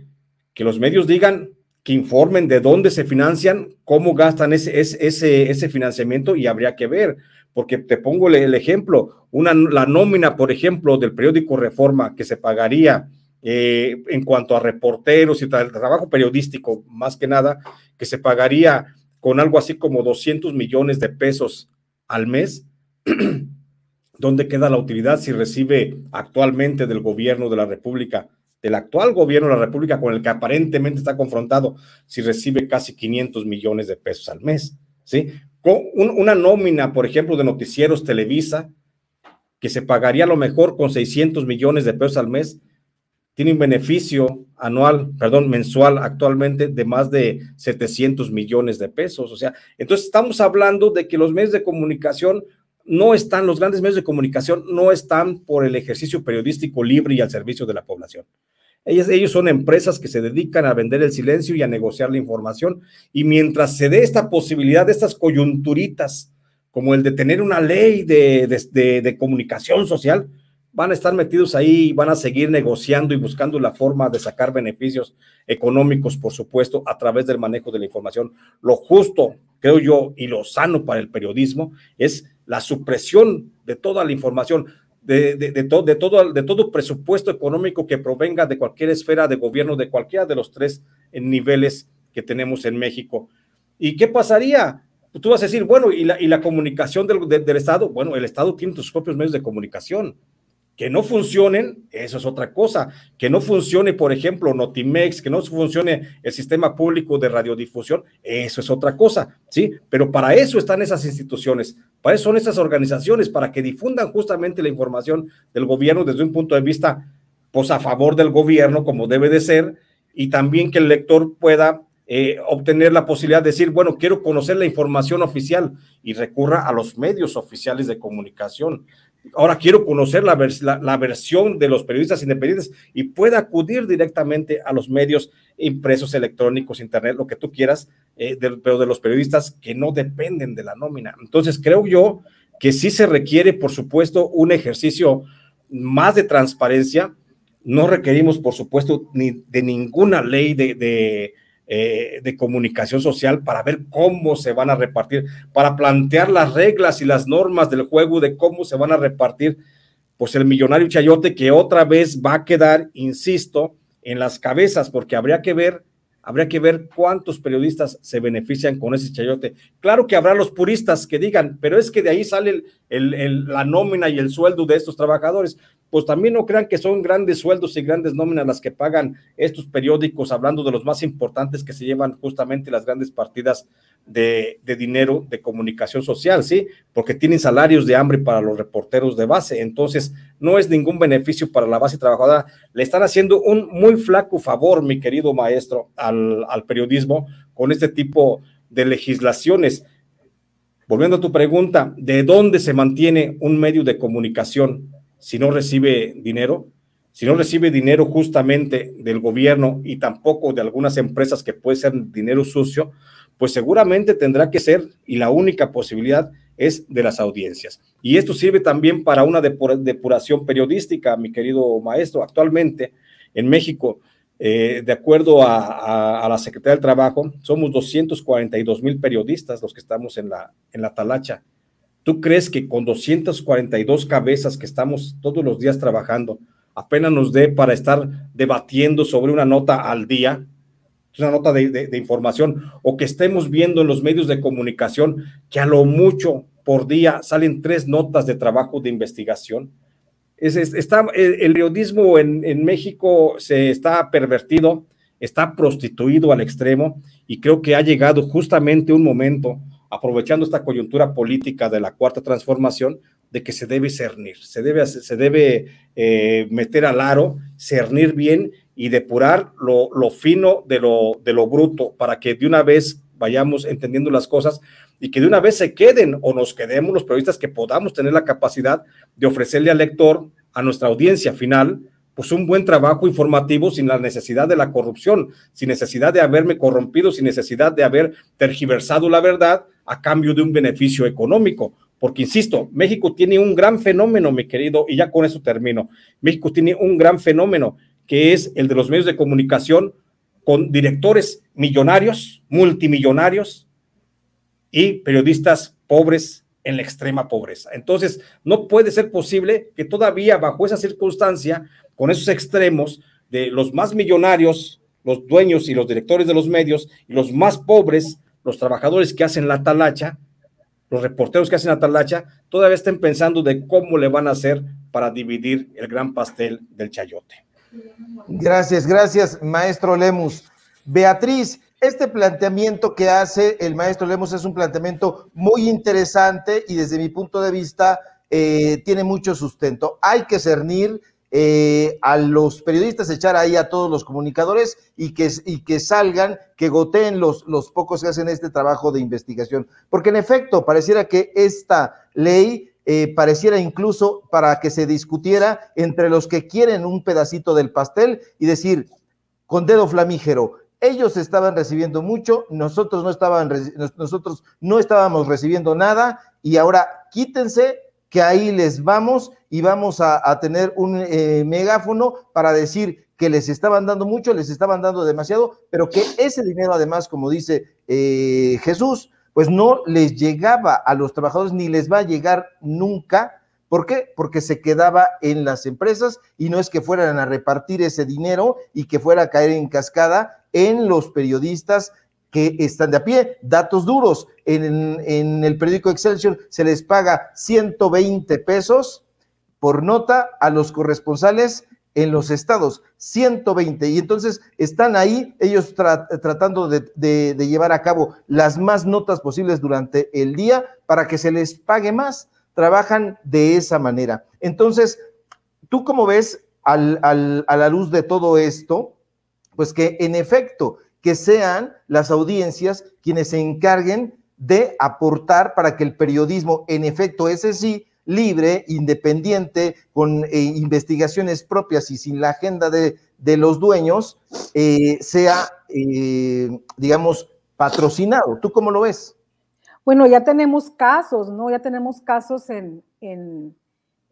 Que los medios digan, que informen de dónde se financian, cómo gastan ese, ese, ese financiamiento y habría que ver porque te pongo el ejemplo, una, la nómina, por ejemplo, del periódico Reforma que se pagaría eh, en cuanto a reporteros y trabajo periodístico, más que nada, que se pagaría con algo así como 200 millones de pesos al mes. ¿Dónde queda la utilidad si recibe actualmente del gobierno de la República, del actual gobierno de la República con el que aparentemente está confrontado, si recibe casi 500 millones de pesos al mes? ¿Sí? una nómina, por ejemplo, de noticieros Televisa, que se pagaría a lo mejor con 600 millones de pesos al mes, tiene un beneficio anual, perdón, mensual actualmente de más de 700 millones de pesos. O sea, entonces estamos hablando de que los medios de comunicación no están, los grandes medios de comunicación no están por el ejercicio periodístico libre y al servicio de la población. Ellos, son empresas que se dedican a vender el silencio y a negociar la información. Y mientras se dé esta posibilidad de estas coyunturitas, como el de tener una ley de, de comunicación social, van a estar metidos ahí y van a seguir negociando y buscando la forma de sacar beneficios económicos, por supuesto, a través del manejo de la información. Lo justo, creo yo, y lo sano para el periodismo es la supresión de toda la información de, todo, de presupuesto económico que provenga de cualquier esfera de gobierno, de cualquiera de los tres eh, niveles que tenemos en México. ¿Y qué pasaría? Tú vas a decir, bueno, ¿y la, y la comunicación del, del Estado? Bueno, el Estado tiene sus propios medios de comunicación. Que no funcionen, eso es otra cosa. Que no funcione, por ejemplo, Notimex, que no funcione el sistema público de radiodifusión, eso es otra cosa, ¿sí? Pero para eso están esas instituciones, para eso son esas organizaciones, para que difundan justamente la información del gobierno desde un punto de vista, pues a favor del gobierno, como debe de ser, y también que el lector pueda eh, obtener la posibilidad de decir, bueno, quiero conocer la información oficial y recurra a los medios oficiales de comunicación. Ahora quiero conocer la, la, versión de los periodistas independientes y pueda acudir directamente a los medios impresos, electrónicos, internet, lo que tú quieras, eh, pero de los periodistas que no dependen de la nómina. Entonces, creo yo que sí se requiere, por supuesto, un ejercicio más de transparencia. No requerimos, por supuesto, ni de ninguna ley de eh, de comunicación social para ver cómo se van a repartir, para plantear las reglas y las normas del juego de cómo se van a repartir, pues el millonario Chayote que otra vez va a quedar, insisto, en las cabezas, porque habría que ver Habría que ver cuántos periodistas se benefician con ese chayote. Claro que habrá los puristas que digan, pero es que de ahí sale la nómina y el sueldo de estos trabajadores. Pues también no crean que son grandes sueldos y grandes nóminas las que pagan estos periódicos, hablando de los más importantes que se llevan justamente las grandes partidas de, dinero de comunicación social, ¿sí? Porque tienen salarios de hambre para los reporteros de base. Entonces, no es ningún beneficio para la base trabajadora. Le están haciendo un muy flaco favor, mi querido maestro, al, al periodismo con este tipo de legislaciones. Volviendo a tu pregunta, ¿de dónde se mantiene un medio de comunicación si no recibe dinero? si no recibe dinero justamente del gobierno y tampoco de algunas empresas que puede ser dinero sucio, pues seguramente tendrá que ser, y la única posibilidad es de las audiencias. Y esto sirve también para una depuración periodística, mi querido maestro. Actualmente en México, eh, de acuerdo a, la Secretaría del Trabajo, somos 242 mil periodistas los que estamos en la, en la talacha. ¿Tú crees que con 242 cabezas que estamos todos los días trabajando, apenas nos dé para estar debatiendo sobre una nota al día? una nota de, información, o que estemos viendo en los medios de comunicación que a lo mucho por día salen tres notas de trabajo de investigación. Es, está, el, periodismo en, en, México se está pervertido, está prostituido al extremo y creo que ha llegado justamente un momento, aprovechando esta coyuntura política de la cuarta transformación, de que se debe cernir, se debe, se debe eh, meter al aro, cernir bien y depurar lo, lo fino de lo, de lo bruto para que de una vez vayamos entendiendo las cosas y que de una vez se queden o nos quedemos los periodistas que podamos tener la capacidad de ofrecerle al lector, a nuestra audiencia final, pues un buen trabajo informativo sin la necesidad de la corrupción, sin necesidad de haberme corrompido, sin necesidad de haber tergiversado la verdad a cambio de un beneficio económico. Porque, insisto, México tiene un gran fenómeno, mi querido, y ya con eso termino. México tiene un gran fenómeno que es el de los medios de comunicación con directores millonarios, multimillonarios y periodistas pobres en la extrema pobreza. Entonces, no puede ser posible que todavía bajo esa circunstancia, con esos extremos de los más millonarios, los dueños y los directores de los medios, y los más pobres, los trabajadores que hacen la talacha, los reporteros que hacen la talacha, todavía estén pensando de cómo le van a hacer para dividir el gran pastel del chayote. Gracias, gracias, maestro Lemus. Beatriz, este planteamiento que hace el maestro Lemus es un planteamiento muy interesante y desde mi punto de vista eh, tiene mucho sustento. Hay que cernir eh, a los periodistas, echar ahí a todos los comunicadores y que, y que salgan, que goteen los, los pocos que hacen este trabajo de investigación. Porque en efecto, pareciera que esta ley eh, pareciera incluso para que se discutiera entre los que quieren un pedacito del pastel y decir, con dedo flamígero, ellos estaban recibiendo mucho, nosotros no, estaban, nosotros no estábamos recibiendo nada y ahora quítense que ahí les vamos y vamos a, tener un eh, megáfono para decir que les estaban dando mucho, les estaban dando demasiado, pero que ese dinero además, como dice eh, Jesús, pues no les llegaba a los trabajadores ni les va a llegar nunca. ¿Por qué? Porque se quedaba en las empresas y no es que fueran a repartir ese dinero y que fuera a caer en cascada en los periodistas que están de a pie. Datos duros, en, en el periódico Excelsior se les paga 120 pesos por nota a los corresponsales en los estados, 120. Y entonces están ahí ellos tratando de, llevar a cabo las más notas posibles durante el día para que se les pague más. Trabajan de esa manera. Entonces, tú como ves a la luz de todo esto, pues que en efecto, que sean las audiencias quienes se encarguen de aportar para que el periodismo, en efecto, ese sí, libre, independiente, con eh, investigaciones propias y sin la agenda de, los dueños, eh, sea, eh, digamos, patrocinado. ¿Tú cómo lo ves? Bueno, ya tenemos casos, ¿no? Ya tenemos casos en,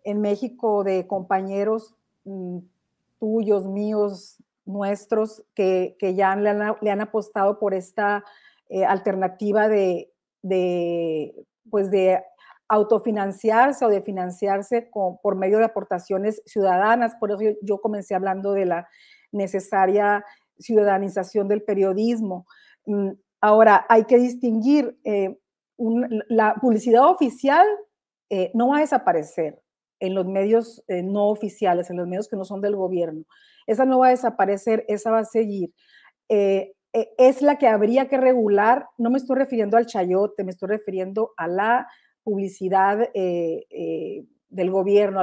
México de compañeros mm, tuyos, míos, nuestros, que, ya le han, apostado por esta alternativa de, pues de autofinanciarse o de financiarse por medio de aportaciones ciudadanas. Por eso yo, comencé hablando de la necesaria ciudadanización del periodismo. Mm, ahora, hay que distinguir, eh, la publicidad oficial eh, no va a desaparecer en los medios eh, no oficiales, en los medios que no son del gobierno. Esa no va a desaparecer, esa va a seguir. es la que habría que regular, no me estoy refiriendo al chayote, me estoy refiriendo a la publicidad eh, eh, del gobierno,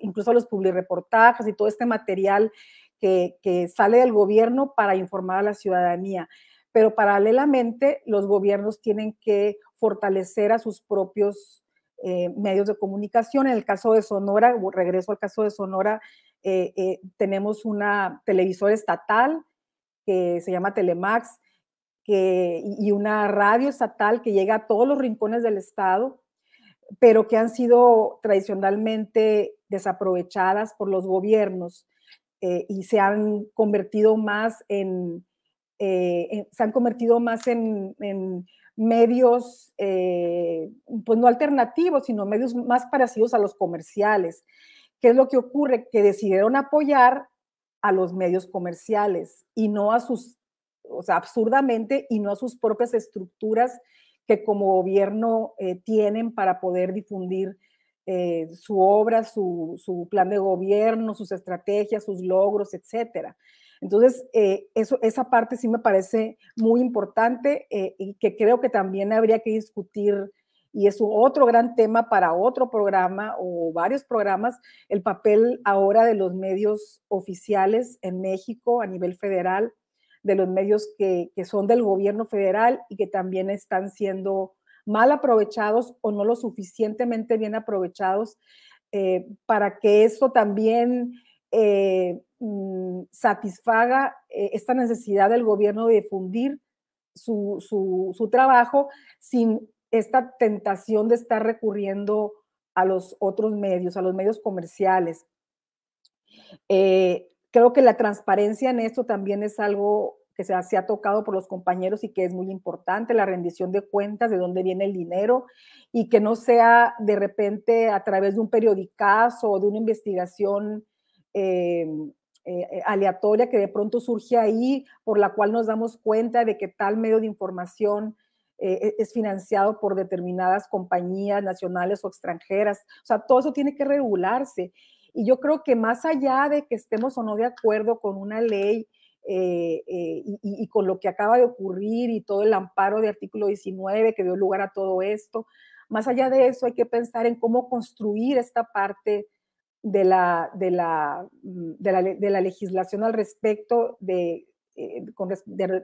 incluso a los publireportajes y todo este material que, sale del gobierno para informar a la ciudadanía. Pero paralelamente, los gobiernos tienen que fortalecer a sus propios eh, medios de comunicación. En el caso de Sonora, regreso al caso de Sonora, tenemos una televisora estatal que se llama Telemax y una radio estatal que llega a todos los rincones del estado pero que han sido tradicionalmente desaprovechadas por los gobiernos eh, y se han convertido más en, eh, se han convertido más en, medios, eh, pues no alternativos, sino medios más parecidos a los comerciales. ¿Qué es lo que ocurre? Que decidieron apoyar a los medios comerciales y no a sus, o sea, absurdamente, y no a sus propias estructuras que como gobierno eh, tienen para poder difundir eh, su obra, su, plan de gobierno, sus estrategias, sus logros, etcétera. Entonces, eh, eso, esa parte sí me parece muy importante y que creo que también habría que discutir, y es otro gran tema para otro programa o varios programas, el papel ahora de los medios oficiales en México a nivel federal, de los medios que, son del gobierno federal y que también están siendo mal aprovechados o no lo suficientemente bien aprovechados eh, para que eso también eh, mm, satisfaga eh, esta necesidad del gobierno de difundir su, trabajo sin esta tentación de estar recurriendo a los otros medios, a los medios comerciales creo que la transparencia en esto también es algo que se ha, se ha, tocado por los compañeros y que es muy importante, la rendición de cuentas, de dónde viene el dinero, y que no sea de repente a través de un periodicazo o de una investigación eh, eh, aleatoria que de pronto surge ahí, por la cual nos damos cuenta de que tal medio de información eh, e, es financiado por determinadas compañías nacionales o extranjeras. O sea, todo eso tiene que regularse. Y yo creo que más allá de que estemos o no de acuerdo con una ley eh, eh, y, con lo que acaba de ocurrir y todo el amparo de artículo 19 que dio lugar a todo esto, más allá de eso hay que pensar en cómo construir esta parte de la, de la, mm, de la, legislación al respecto de eh,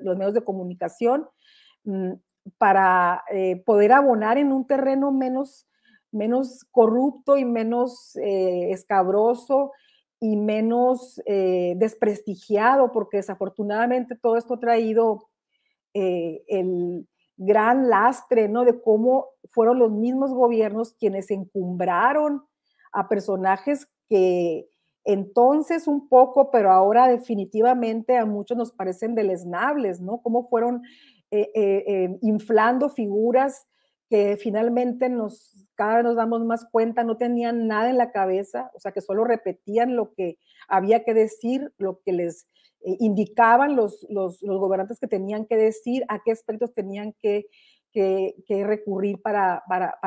los medios de comunicación mm, para poder abonar en un terreno menos menos corrupto y menos eh, escabroso y menos eh, desprestigiado, porque desafortunadamente todo esto ha traído eh, el gran lastre, ¿no? De cómo fueron los mismos gobiernos quienes encumbraron a personajes que entonces un poco, pero ahora definitivamente a muchos nos parecen deleznables, ¿no? Cómo fueron inflando figuras que finalmente nos, cada vez nos damos más cuenta, no tenían nada en la cabeza, o sea, que solo repetían lo que había que decir, lo que les eh, indicaban los, gobernantes que tenían que decir, a qué aspectos tenían que, que, recurrir para,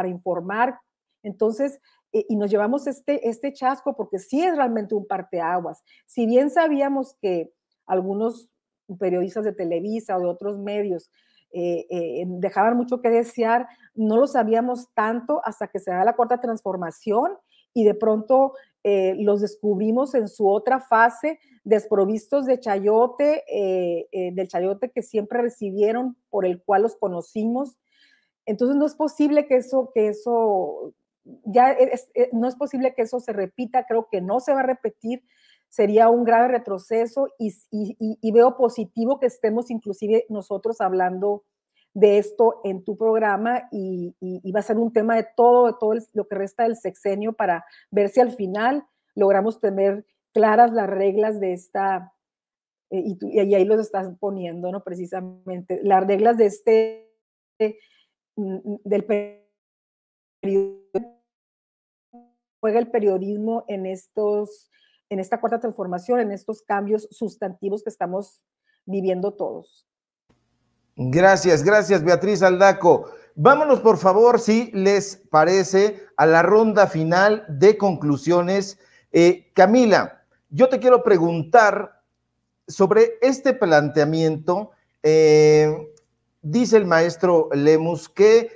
informar. Entonces, eh, y nos llevamos este, este chasco porque sí es realmente un parteaguas. Si bien sabíamos que algunos periodistas de Televisa o de otros medios eh, eh, dejaban mucho que desear, no lo sabíamos tanto hasta que se da la cuarta transformación y de pronto eh, los descubrimos en su otra fase, desprovistos de chayote, del chayote que siempre recibieron, por el cual los conocimos. Entonces no es posible que eso, que eso ya no es posible que eso se repita, creo que no se va a repetir, sería un grave retroceso y, veo positivo que estemos inclusive nosotros hablando de esto en tu programa y, va a ser un tema de todo, de todo lo que resta del sexenio para ver si al final logramos tener claras las reglas de esta, eh, y, ahí los estás poniendo, ¿no? Precisamente, las reglas de este, mm, del juega el periodismo en estos en esta cuarta transformación, en estos cambios sustantivos que estamos viviendo todos. Gracias, gracias Beatriz Aldaco. Vámonos por favor, si les parece, a la ronda final de conclusiones. Eh, Camila, yo te quiero preguntar sobre este planteamiento. Eh, dice el maestro Lemus que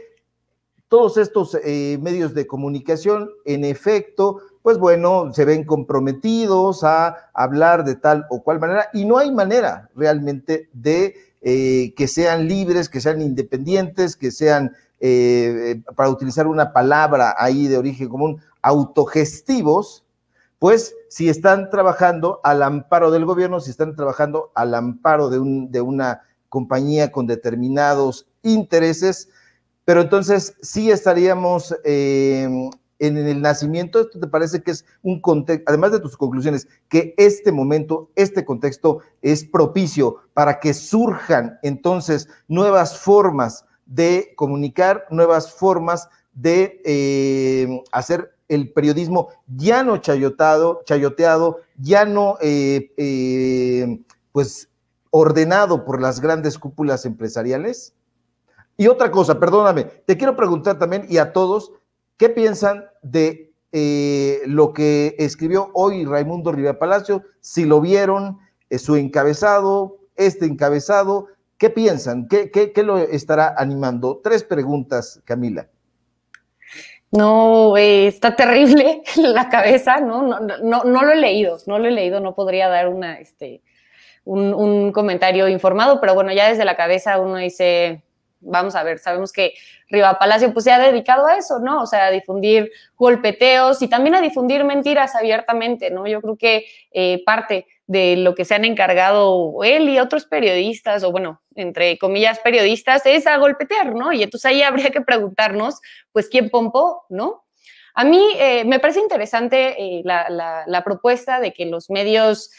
todos estos eh, medios de comunicación, en efecto, pues bueno, se ven comprometidos a hablar de tal o cual manera y no hay manera realmente de eh, que sean libres, que sean independientes, que sean, eh, eh, para utilizar una palabra ahí de origen común, autogestivos, pues si están trabajando al amparo del gobierno, si están trabajando al amparo de, un, de una compañía con determinados intereses, pero entonces sí estaríamos en el nacimiento, ¿esto te parece que es un contexto, además de tus conclusiones, que este momento, este contexto es propicio para que surjan entonces nuevas formas de comunicar, nuevas formas de eh, hacer el periodismo ya no chayotado, chayoteado, ya no eh, eh, pues ordenado por las grandes cúpulas empresariales? Y otra cosa, perdóname, te quiero preguntar también y a todos, ¿qué piensan de eh, lo que escribió hoy Raimundo Rivera Palacio, si lo vieron, eh, su encabezado, este encabezado, ¿qué piensan? ¿Qué, ¿Qué, qué, lo estará animando? Tres preguntas, Camila. No, está terrible la cabeza, ¿no? No, ¿no? no, lo he leído, no lo he leído, no podría dar una, este, un, un comentario informado, pero bueno, ya desde la cabeza uno dice, vamos a ver, sabemos que Riva Palacio pues, se ha dedicado a eso, ¿no? O sea, a difundir golpeteos y también a difundir mentiras abiertamente, ¿no? Yo creo que eh, parte de lo que se han encargado él y otros periodistas, o bueno, entre comillas periodistas, es a golpetear, ¿no? Y entonces ahí habría que preguntarnos, pues, ¿quién pompó, ¿no? A mí eh, me parece interesante eh, la, propuesta de que los medios,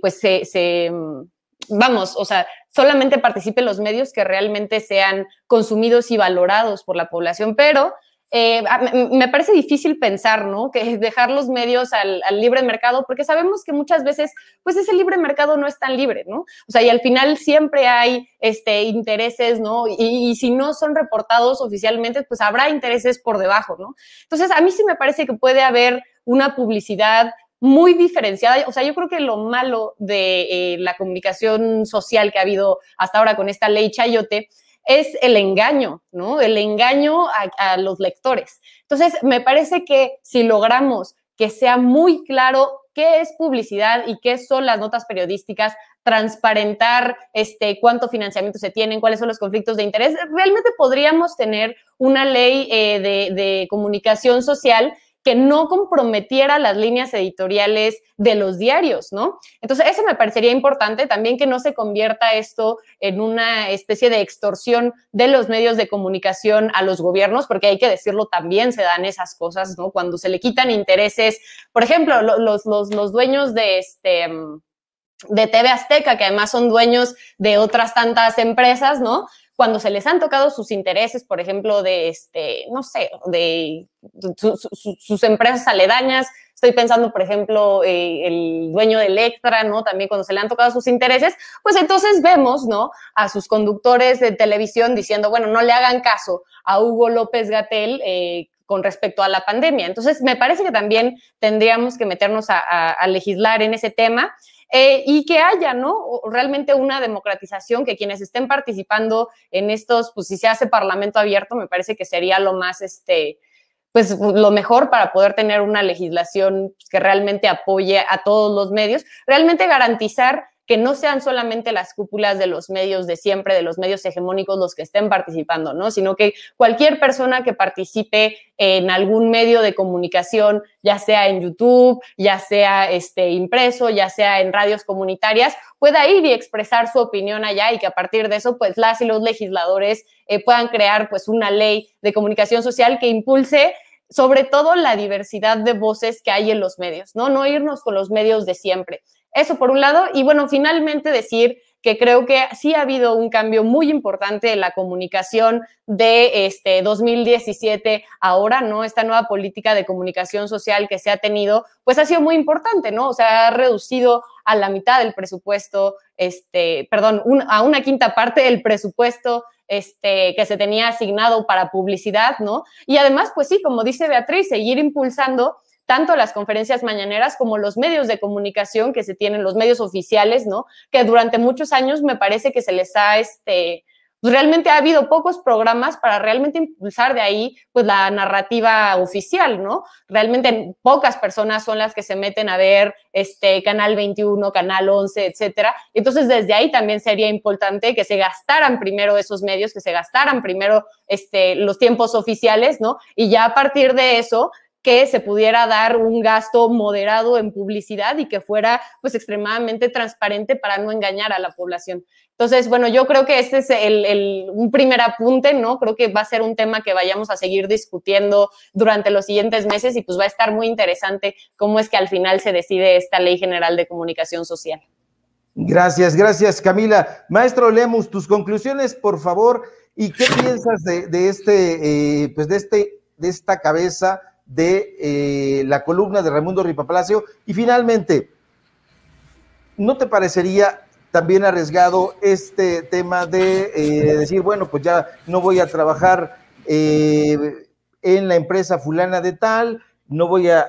pues, se mm, vamos, o sea, solamente participen los medios que realmente sean consumidos y valorados por la población, pero eh, me parece difícil pensar, ¿no? Que dejar los medios al, libre mercado, porque sabemos que muchas veces, pues ese libre mercado no es tan libre, ¿no? O sea, y al final siempre hay este, intereses, ¿no? Y, y si no son reportados oficialmente, pues habrá intereses por debajo, ¿no? Entonces, a mí sí me parece que puede haber una publicidad muy diferenciada. O sea, yo creo que lo malo de eh, la comunicación social que ha habido hasta ahora con esta ley Chayote es el engaño, ¿no? El engaño a, los lectores. Entonces, me parece que si logramos que sea muy claro qué es publicidad y qué son las notas periodísticas, transparentar este, cuánto financiamiento se tienen, cuáles son los conflictos de interés, realmente podríamos tener una ley eh, de, de comunicación social que no comprometiera las líneas editoriales de los diarios, ¿no? Entonces, eso me parecería importante también que no se convierta esto en una especie de extorsión de los medios de comunicación a los gobiernos, porque hay que decirlo, también se dan esas cosas, ¿no? Cuando se le quitan intereses, por ejemplo, los, los, dueños de este mm, de TV Azteca, que además son dueños de otras tantas empresas, ¿no? cuando se les han tocado sus intereses, por ejemplo, de, este, no sé, de sus empresas aledañas, estoy pensando, por ejemplo, eh, el dueño de Electra, ¿no? También cuando se le han tocado sus intereses, pues entonces vemos, ¿no? A sus conductores de televisión diciendo, bueno, no le hagan caso a Hugo López Gatel. Eh, con respecto a la pandemia. Entonces, me parece que también tendríamos que meternos a legislar en ese tema. Eh, y que haya, ¿no? Realmente una democratización, que quienes estén participando en estos, pues si se hace parlamento abierto, me parece que sería lo más, este, pues lo mejor para poder tener una legislación pues, que realmente apoye a todos los medios, realmente garantizar que no sean solamente las cúpulas de los medios de siempre, de los medios hegemónicos los que estén participando, ¿no? Sino que cualquier persona que participe en algún medio de comunicación, ya sea en YouTube, ya sea este, impreso, ya sea en radios comunitarias, pueda ir y expresar su opinión allá y que a partir de eso, pues las y los legisladores eh, puedan crear pues una ley de comunicación social que impulse sobre todo la diversidad de voces que hay en los medios, ¿no? No irnos con los medios de siempre. Eso por un lado. Y bueno, finalmente decir que creo que sí ha habido un cambio muy importante en la comunicación de este 2017 ahora, ¿no? Esta nueva política de comunicación social que se ha tenido, pues ha sido muy importante, ¿no? O sea, ha reducido a la mitad del presupuesto, este, perdón, a una quinta parte del presupuesto este, que se tenía asignado para publicidad, ¿no? Y además, pues sí, como dice Beatriz, seguir impulsando tanto las conferencias mañaneras como los medios de comunicación que se tienen, los medios oficiales, ¿no? Que durante muchos años me parece que se les ha, este, pues, realmente ha habido pocos programas para realmente impulsar de ahí pues la narrativa oficial, ¿no? Realmente pocas personas son las que se meten a ver este Canal 21, Canal 11, etcétera. Entonces, desde ahí también sería importante que se gastaran primero esos medios, que se gastaran primero este los tiempos oficiales, ¿no? Y ya a partir de eso que se pudiera dar un gasto moderado en publicidad y que fuera pues extremadamente transparente para no engañar a la población. Entonces, bueno, yo creo que este es el, un primer apunte, ¿no? Creo que va a ser un tema que vayamos a seguir discutiendo durante los siguientes meses y pues va a estar muy interesante cómo es que al final se decide esta Ley General de Comunicación Social. Gracias, gracias Camila. Maestro lemos tus conclusiones, por favor, y qué piensas de, este, eh, pues de este, de esta cabeza de eh, la columna de Raimundo Ripapalacio. Y finalmente, ¿no te parecería también arriesgado este tema de eh, decir, bueno, pues ya no voy a trabajar eh, en la empresa fulana de tal, no voy a,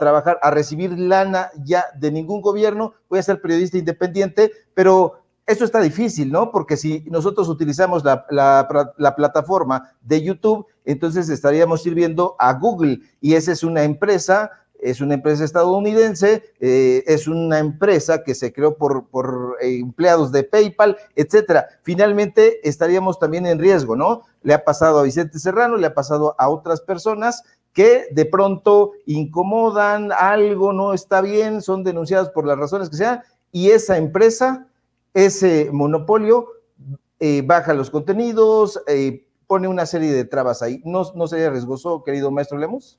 trabajar, a recibir lana ya de ningún gobierno, voy a ser periodista independiente, pero eso está difícil, ¿no? Porque si nosotros utilizamos la plataforma de YouTube, entonces estaríamos sirviendo a Google y esa es una empresa, es una empresa estadounidense, eh, es una empresa que se creó por, por eh, empleados de PayPal, etcétera. Finalmente estaríamos también en riesgo, ¿no? Le ha pasado a Vicente Serrano, le ha pasado a otras personas que de pronto incomodan, algo no está bien, son denunciados por las razones que sean, y esa empresa, ese monopolio, eh, baja los contenidos, eh, pone una serie de trabas ahí. ¿No, sería riesgoso, querido maestro Lemos?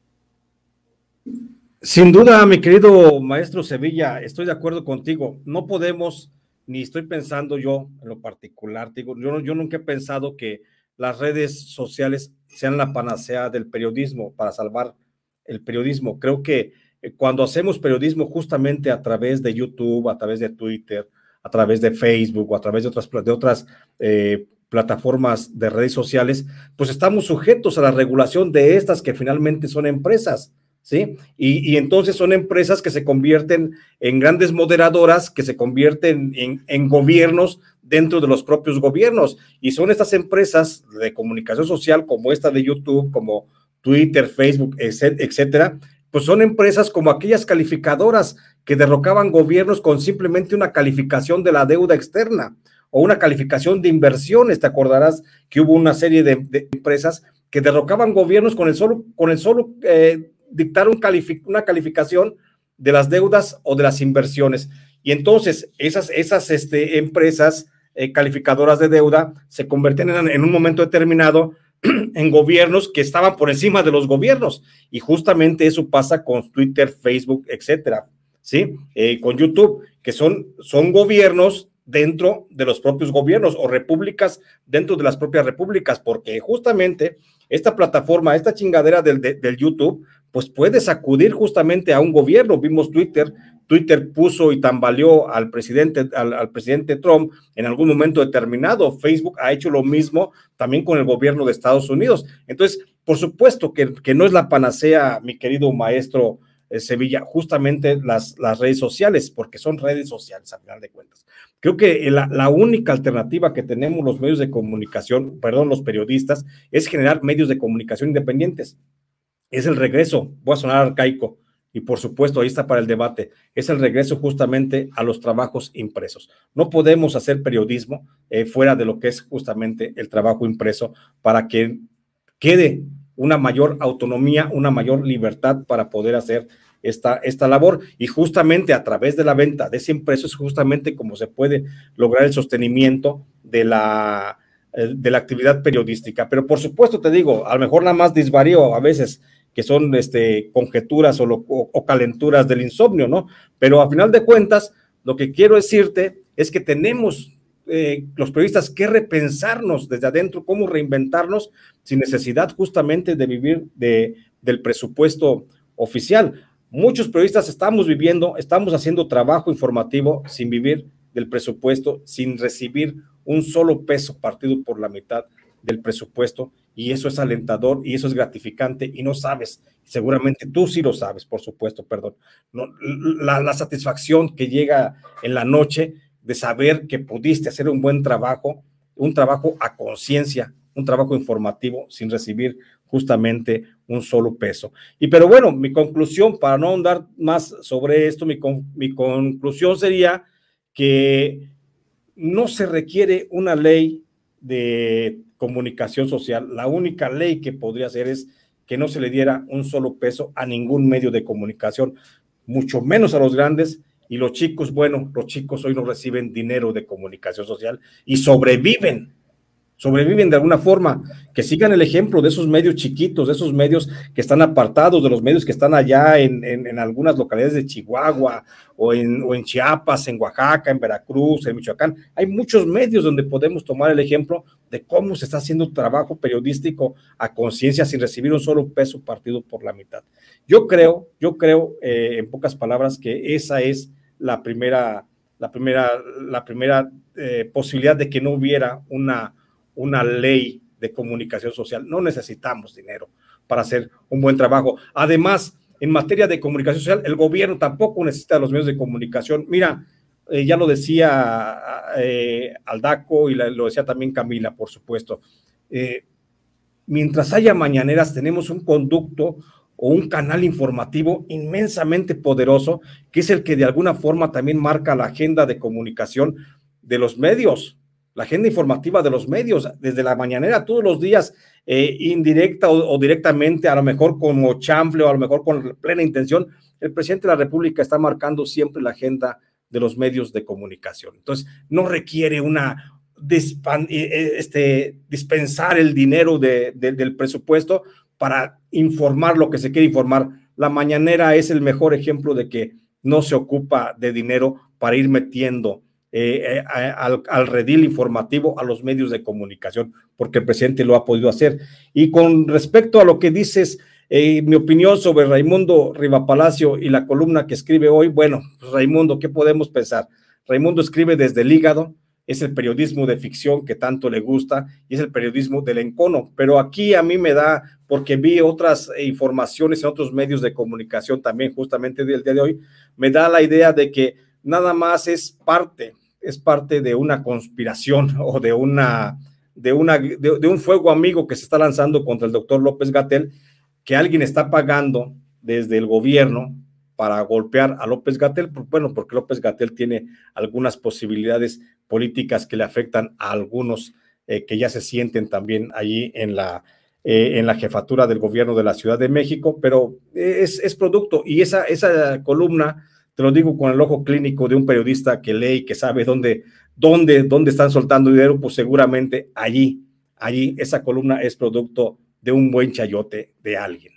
Sin duda, mi querido maestro Sevilla, estoy de acuerdo contigo. No podemos, ni estoy pensando yo en lo particular, digo, yo, yo nunca he pensado que las redes sociales sean la panacea del periodismo para salvar el periodismo. Creo que eh, cuando hacemos periodismo justamente a través de YouTube, a través de Twitter, a través de Facebook a través de otras, de otras eh, plataformas de redes sociales, pues estamos sujetos a la regulación de estas que finalmente son empresas, ¿sí? Y, entonces son empresas que se convierten en grandes moderadoras, que se convierten en, en, gobiernos dentro de los propios gobiernos. Y son estas empresas de comunicación social como esta de YouTube, como Twitter, Facebook, etcétera, pues son empresas como aquellas calificadoras que derrocaban gobiernos con simplemente una calificación de la deuda externa o una calificación de inversiones. Te acordarás que hubo una serie de, empresas que derrocaban gobiernos con el solo, con el solo eh, dictar una calificación de las deudas o de las inversiones. Y entonces esas, esas este, empresas eh, calificadoras de deuda se convierten en, un momento determinado en gobiernos que estaban por encima de los gobiernos. Y justamente eso pasa con Twitter, Facebook, etcétera, ¿sí? Eh, con YouTube, que son, son gobiernos dentro de los propios gobiernos o repúblicas dentro de las propias repúblicas, porque justamente esta plataforma, esta chingadera del, del YouTube, pues puede sacudir justamente a un gobierno. Vimos Twitter, Twitter puso y tambaleó al presidente, al, presidente Trump en algún momento determinado. Facebook ha hecho lo mismo también con el gobierno de Estados Unidos. Entonces, por supuesto que, que no es la panacea, mi querido maestro. Eh, Sevilla, justamente las, las redes sociales, porque son redes sociales a final de cuentas. Creo que la, única alternativa que tenemos los medios de comunicación, perdón, los periodistas, es generar medios de comunicación independientes. Es el regreso, voy a sonar arcaico, y por supuesto ahí está para el debate, es el regreso justamente a los trabajos impresos. No podemos hacer periodismo eh, fuera de lo que es justamente el trabajo impreso para que quede una mayor autonomía, una mayor libertad para poder hacer esta, esta labor. Y justamente a través de la venta de ese impreso es justamente como se puede lograr el sostenimiento de la, eh, de la actividad periodística. Pero por supuesto, te digo, a lo mejor nada más disvarío a veces que son este, conjeturas o, o, calenturas del insomnio, ¿no? Pero a final de cuentas, lo que quiero decirte es que tenemos eh, los periodistas que repensarnos desde adentro, cómo reinventarnos sin necesidad justamente de vivir de, del presupuesto oficial. Muchos periodistas estamos viviendo, estamos haciendo trabajo informativo sin vivir del presupuesto, sin recibir un solo peso partido por la mitad del presupuesto y eso es alentador y eso es gratificante y no sabes, seguramente tú sí lo sabes, por supuesto, perdón, no, la, la, satisfacción que llega en la noche de saber que pudiste hacer un buen trabajo, un trabajo a conciencia, un trabajo informativo sin recibir justamente un solo peso. Y pero bueno, mi conclusión, para no andar más sobre esto, mi, mi conclusión sería que no se requiere una ley de comunicación social. La única ley que podría ser es que no se le diera un solo peso a ningún medio de comunicación, mucho menos a los grandes y los chicos, bueno, los chicos hoy no reciben dinero de comunicación social y sobreviven sobreviven de alguna forma, que sigan el ejemplo de esos medios chiquitos, de esos medios que están apartados, de los medios que están allá en, algunas localidades de Chihuahua o en, o en, Chiapas, en Oaxaca, en Veracruz, en Michoacán. Hay muchos medios donde podemos tomar el ejemplo de cómo se está haciendo trabajo periodístico a conciencia sin recibir un solo peso partido por la mitad. Yo creo, yo creo, eh, en pocas palabras, que esa es la primera, la primera, la primera eh, posibilidad de que no hubiera una una ley de comunicación social. No necesitamos dinero para hacer un buen trabajo. Además, en materia de comunicación social, el gobierno tampoco necesita los medios de comunicación. Mira, eh, ya lo decía eh, Aldaco y lo decía también Camila, por supuesto. Eh, mientras haya mañaneras, tenemos un conducto o un canal informativo inmensamente poderoso, que es el que de alguna forma también marca la agenda de comunicación de los medios la agenda informativa de los medios, desde la mañanera todos los días, eh, indirecta o, directamente, a lo mejor como chamfle o a lo mejor con plena intención, el presidente de la República está marcando siempre la agenda de los medios de comunicación. Entonces, no requiere una eh, eh, este, dispensar el dinero del presupuesto para informar lo que se quiere informar. La mañanera es el mejor ejemplo de que no se ocupa de dinero para ir metiendo eh, eh, al, redil informativo, a los medios de comunicación, porque el presidente lo ha podido hacer. Y con respecto a lo que dices, eh, mi opinión sobre Raimundo Rivapalacio y la columna que escribe hoy, bueno, pues, Raimundo, ¿qué podemos pensar? Raimundo escribe desde el hígado, es el periodismo de ficción que tanto le gusta y es el periodismo del encono. Pero aquí a mí me da, porque vi otras informaciones en otros medios de comunicación también justamente del día de hoy, me da la idea de que nada más es parte es parte de una conspiración o de, una, de, una, de, un fuego amigo que se está lanzando contra el doctor López Gatel, que alguien está pagando desde el gobierno para golpear a López Gatel, bueno, porque López Gatel tiene algunas posibilidades políticas que le afectan a algunos eh, que ya se sienten también allí en la, eh, en la jefatura del gobierno de la Ciudad de México, pero eh, es, producto y esa, esa columna te lo digo con el ojo clínico de un periodista que lee y que sabe dónde, dónde, dónde están soltando dinero, pues seguramente allí, allí esa columna es producto de un buen chayote de alguien.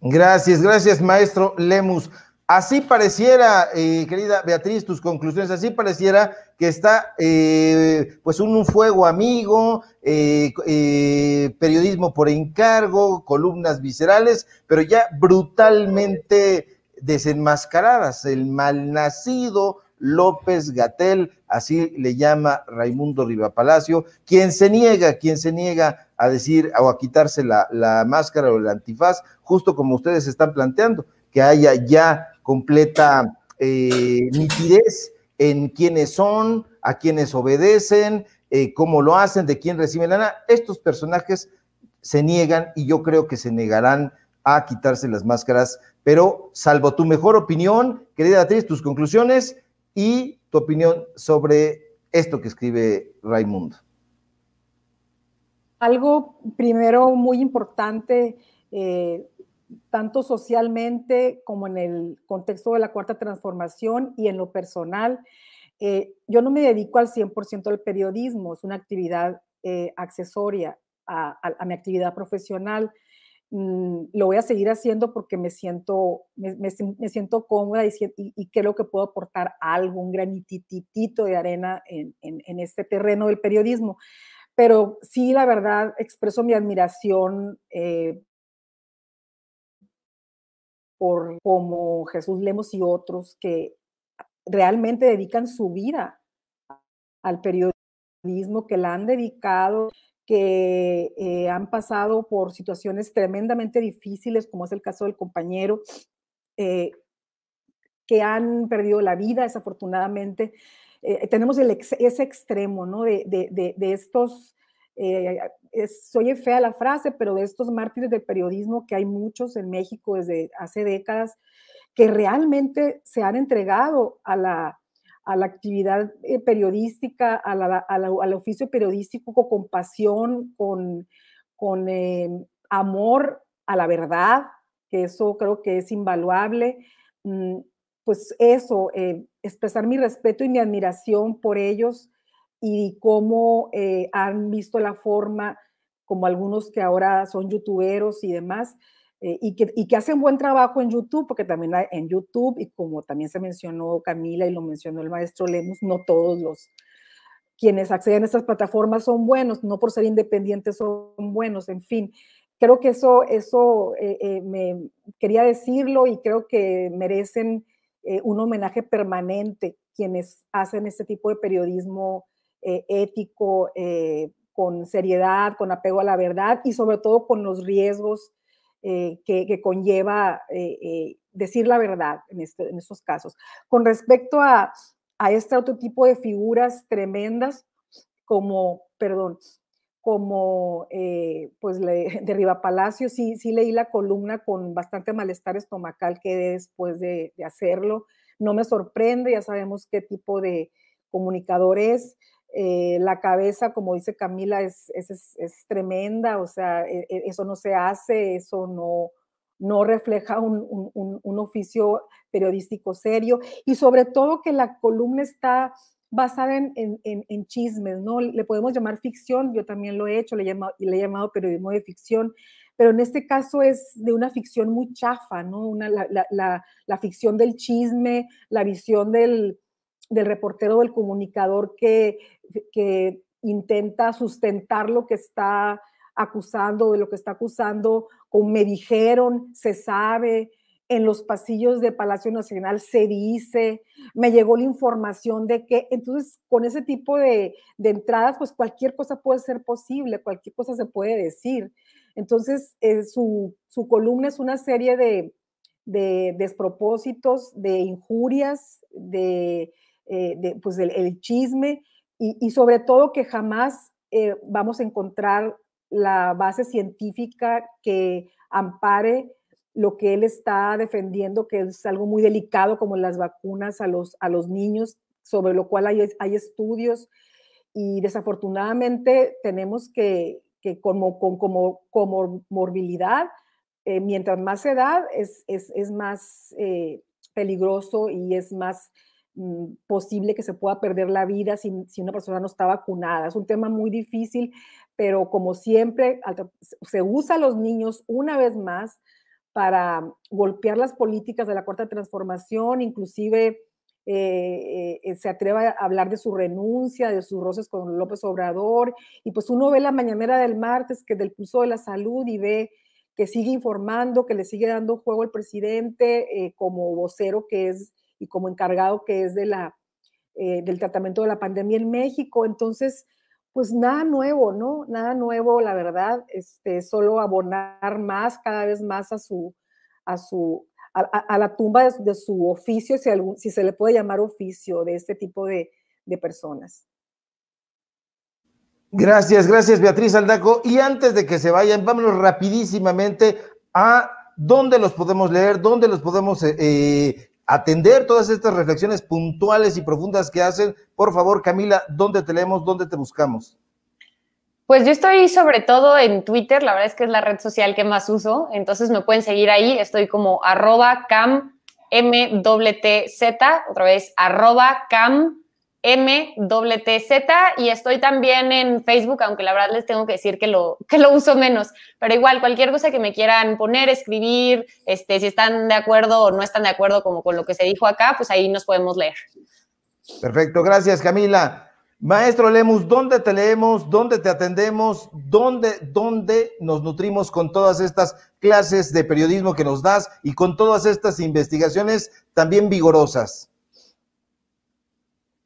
Gracias, gracias, maestro Lemus. Así pareciera, eh, querida Beatriz, tus conclusiones, así pareciera que está eh, pues un, fuego amigo, eh, periodismo por encargo, columnas viscerales, pero ya brutalmente desenmascaradas. El malnacido López Gatel, así le llama Raimundo Rivapalacio, quien se niega, quien se niega a decir o a quitarse la, la máscara o el antifaz, justo como ustedes están planteando, que haya ya completa eh, nitidez en quiénes son, a quiénes obedecen, eh, cómo lo hacen, de quién reciben lana. Estos personajes se niegan y yo creo que se negarán a quitarse las máscaras pero salvo tu mejor opinión, querida Beatriz, tus conclusiones y tu opinión sobre esto que escribe Raimundo. Algo primero muy importante, eh, tanto socialmente como en el contexto de la cuarta transformación y en lo personal. Eh, yo no me dedico al 100% al periodismo, es una actividad eh, accesoria a, mi actividad profesional. Mm, lo voy a seguir haciendo porque me siento, me, siento cómoda y, creo que puedo aportar algo, un granititito de arena en, este terreno del periodismo. Pero sí, la verdad, expreso mi admiración eh, por como Jesús Lemos y otros que realmente dedican su vida al periodismo, que la han dedicado que eh, han pasado por situaciones tremendamente difíciles, como es el caso del compañero, eh, que han perdido la vida desafortunadamente. Eh, tenemos el ese extremo, ¿no? De, de, de, estos, es, soy fea la frase, pero de estos mártires del periodismo que hay muchos en México desde hace décadas, que realmente se han entregado a la, a la actividad eh, periodística, al oficio periodístico con pasión, con, eh, amor a la verdad, que eso creo que es invaluable. Mm, pues eso, eh, expresar mi respeto y mi admiración por ellos y cómo han visto la forma, como algunos que ahora son youtuberos y demás, eh, y, que, y que hacen buen trabajo en YouTube, porque también en YouTube, y como también se mencionó Camila y lo mencionó el maestro Lemus, no todos los quienes acceden a estas plataformas son buenos, no por ser independientes son buenos, en fin. Creo que eso, eso eh, eh, me quería decirlo y creo que merecen un homenaje permanente quienes hacen este tipo de periodismo ético, con seriedad, con apego a la verdad y sobre todo con los riesgos eh, que, conlleva eh, eh, decir la verdad este, en, estos casos. Con respecto a, este otro tipo de figuras tremendas, como, perdón, como pues de Riva Palacio, sí, sí leí la columna con bastante malestar estomacal que después de, de, hacerlo. No me sorprende, ya sabemos qué tipo de comunicador es. Eh, la cabeza, como dice Camila, es, es, es tremenda, o sea, e, e, eso no se hace, eso no, no refleja un, un, un, un, oficio periodístico serio y sobre todo que la columna está basada en, en, en, chismes, ¿no? Le podemos llamar ficción, yo también lo he hecho, le he, llamado, le he llamado periodismo de ficción, pero en este caso es de una ficción muy chafa, ¿no? Una, la, la, la ficción del chisme, la visión del, del reportero, o del comunicador que, intenta sustentar lo que está acusando, de lo que está acusando, con me dijeron, se sabe, en los pasillos de Palacio Nacional se dice, me llegó la información de que, entonces con ese tipo de, entradas, pues cualquier cosa puede ser posible, cualquier cosa se puede decir. Entonces, eh, su, columna es una serie de, despropósitos, de injurias, de eh, de, pues el, chisme y, sobre todo que jamás eh, vamos a encontrar la base científica que ampare lo que él está defendiendo, que es algo muy delicado como las vacunas a los, a los niños, sobre lo cual hay, estudios y desafortunadamente tenemos que, como, con como, como morbilidad, eh, mientras más edad es, es, es más peligroso y es más Mm, posible que se pueda perder la vida si, una persona no está vacunada. Es un tema muy difícil, pero como siempre, se usa a los niños una vez más para golpear las políticas de la cuarta transformación, inclusive eh, eh, se atreva a hablar de su renuncia, de sus roces con López Obrador, y pues uno ve la mañanera del martes, que del curso de la salud, y ve que sigue informando, que le sigue dando juego al presidente eh, como vocero que es y como encargado que es de la, eh, del tratamiento de la pandemia en México. Entonces, pues nada nuevo, ¿no? Nada nuevo, la verdad, este, solo abonar más, cada vez más a su, a su, a, la tumba de, su oficio, si, si se le puede llamar oficio de este tipo de, personas. Gracias, gracias Beatriz Aldaco. Y antes de que se vayan, vámonos rapidísimamente a dónde los podemos leer, dónde los podemos eh, eh, atender todas estas reflexiones puntuales y profundas que hacen. Por favor, Camila, ¿dónde te leemos? ¿Dónde te buscamos? Pues yo estoy sobre todo en Twitter, la verdad es que es la red social que más uso, entonces me pueden seguir ahí, estoy como arroba cam otra vez arroba cam MWTZ y estoy también en Facebook, aunque la verdad les tengo que decir que lo, que lo uso menos, pero igual cualquier cosa que me quieran poner, escribir, este, si están de acuerdo o no están de acuerdo como con lo que se dijo acá, pues ahí nos podemos leer. Perfecto, gracias Camila. Maestro Lemus, ¿dónde te leemos? ¿Dónde te atendemos? ¿Dónde, ¿Dónde nos nutrimos con todas estas clases de periodismo que nos das y con todas estas investigaciones también vigorosas?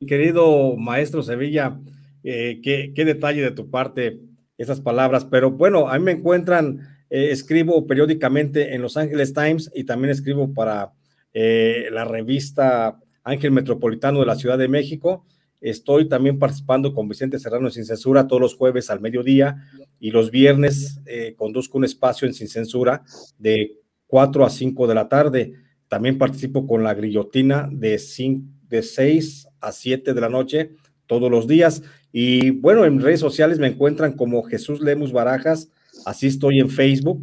Querido maestro Sevilla, eh, qué, detalle de tu parte esas palabras, pero bueno, a mí me encuentran, eh, escribo periódicamente en Los Ángeles Times y también escribo para eh, la revista Ángel Metropolitano de la Ciudad de México. Estoy también participando con Vicente Serrano en Sin Censura todos los jueves al mediodía y los viernes conduzco un espacio en Sin Censura de 4 a 5 de la tarde. También participo con la grillotina de 5 de 6 a 7 de la noche todos los días. Y bueno, en redes sociales me encuentran como Jesús Lemus Barajas, así estoy en Facebook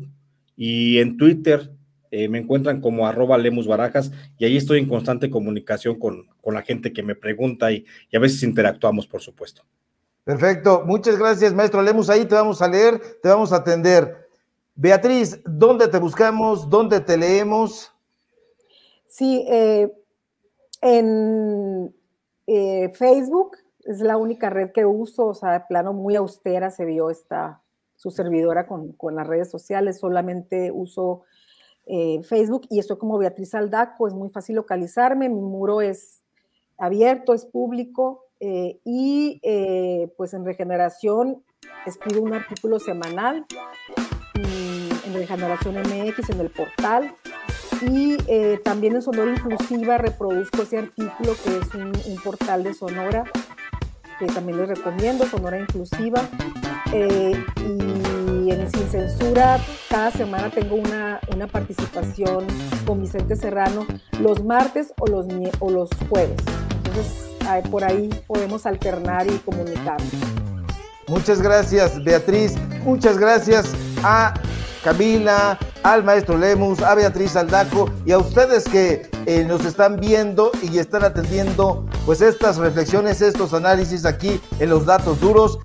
y en Twitter eh, me encuentran como arroba Lemus Barajas y ahí estoy en constante comunicación con, con la gente que me pregunta y, y, a veces interactuamos, por supuesto. Perfecto, muchas gracias, maestro Lemus. Ahí te vamos a leer, te vamos a atender. Beatriz, ¿dónde te buscamos? ¿Dónde te leemos? Sí, eh, en eh, Facebook es la única red que uso, o sea, de plano muy austera se vio esta, su servidora con, las redes sociales, solamente uso eh, Facebook y estoy como Beatriz Aldaco, es muy fácil localizarme, mi muro es abierto, es público eh, y pues en Regeneración escribo un artículo semanal en Regeneración MX en el portal y eh, también en Sonora Inclusiva reproduzco ese artículo que es un, portal de Sonora, que también les recomiendo, Sonora Inclusiva. Eh, y en Sin Censura, cada semana tengo una, participación con Vicente Serrano los martes o los, o los jueves. Entonces, por ahí podemos alternar y comunicar. Muchas gracias, Beatriz. Muchas gracias a Camila, al maestro Lemus, a Beatriz Aldaco y a ustedes que eh, nos están viendo y están atendiendo pues estas reflexiones, estos análisis aquí en los datos duros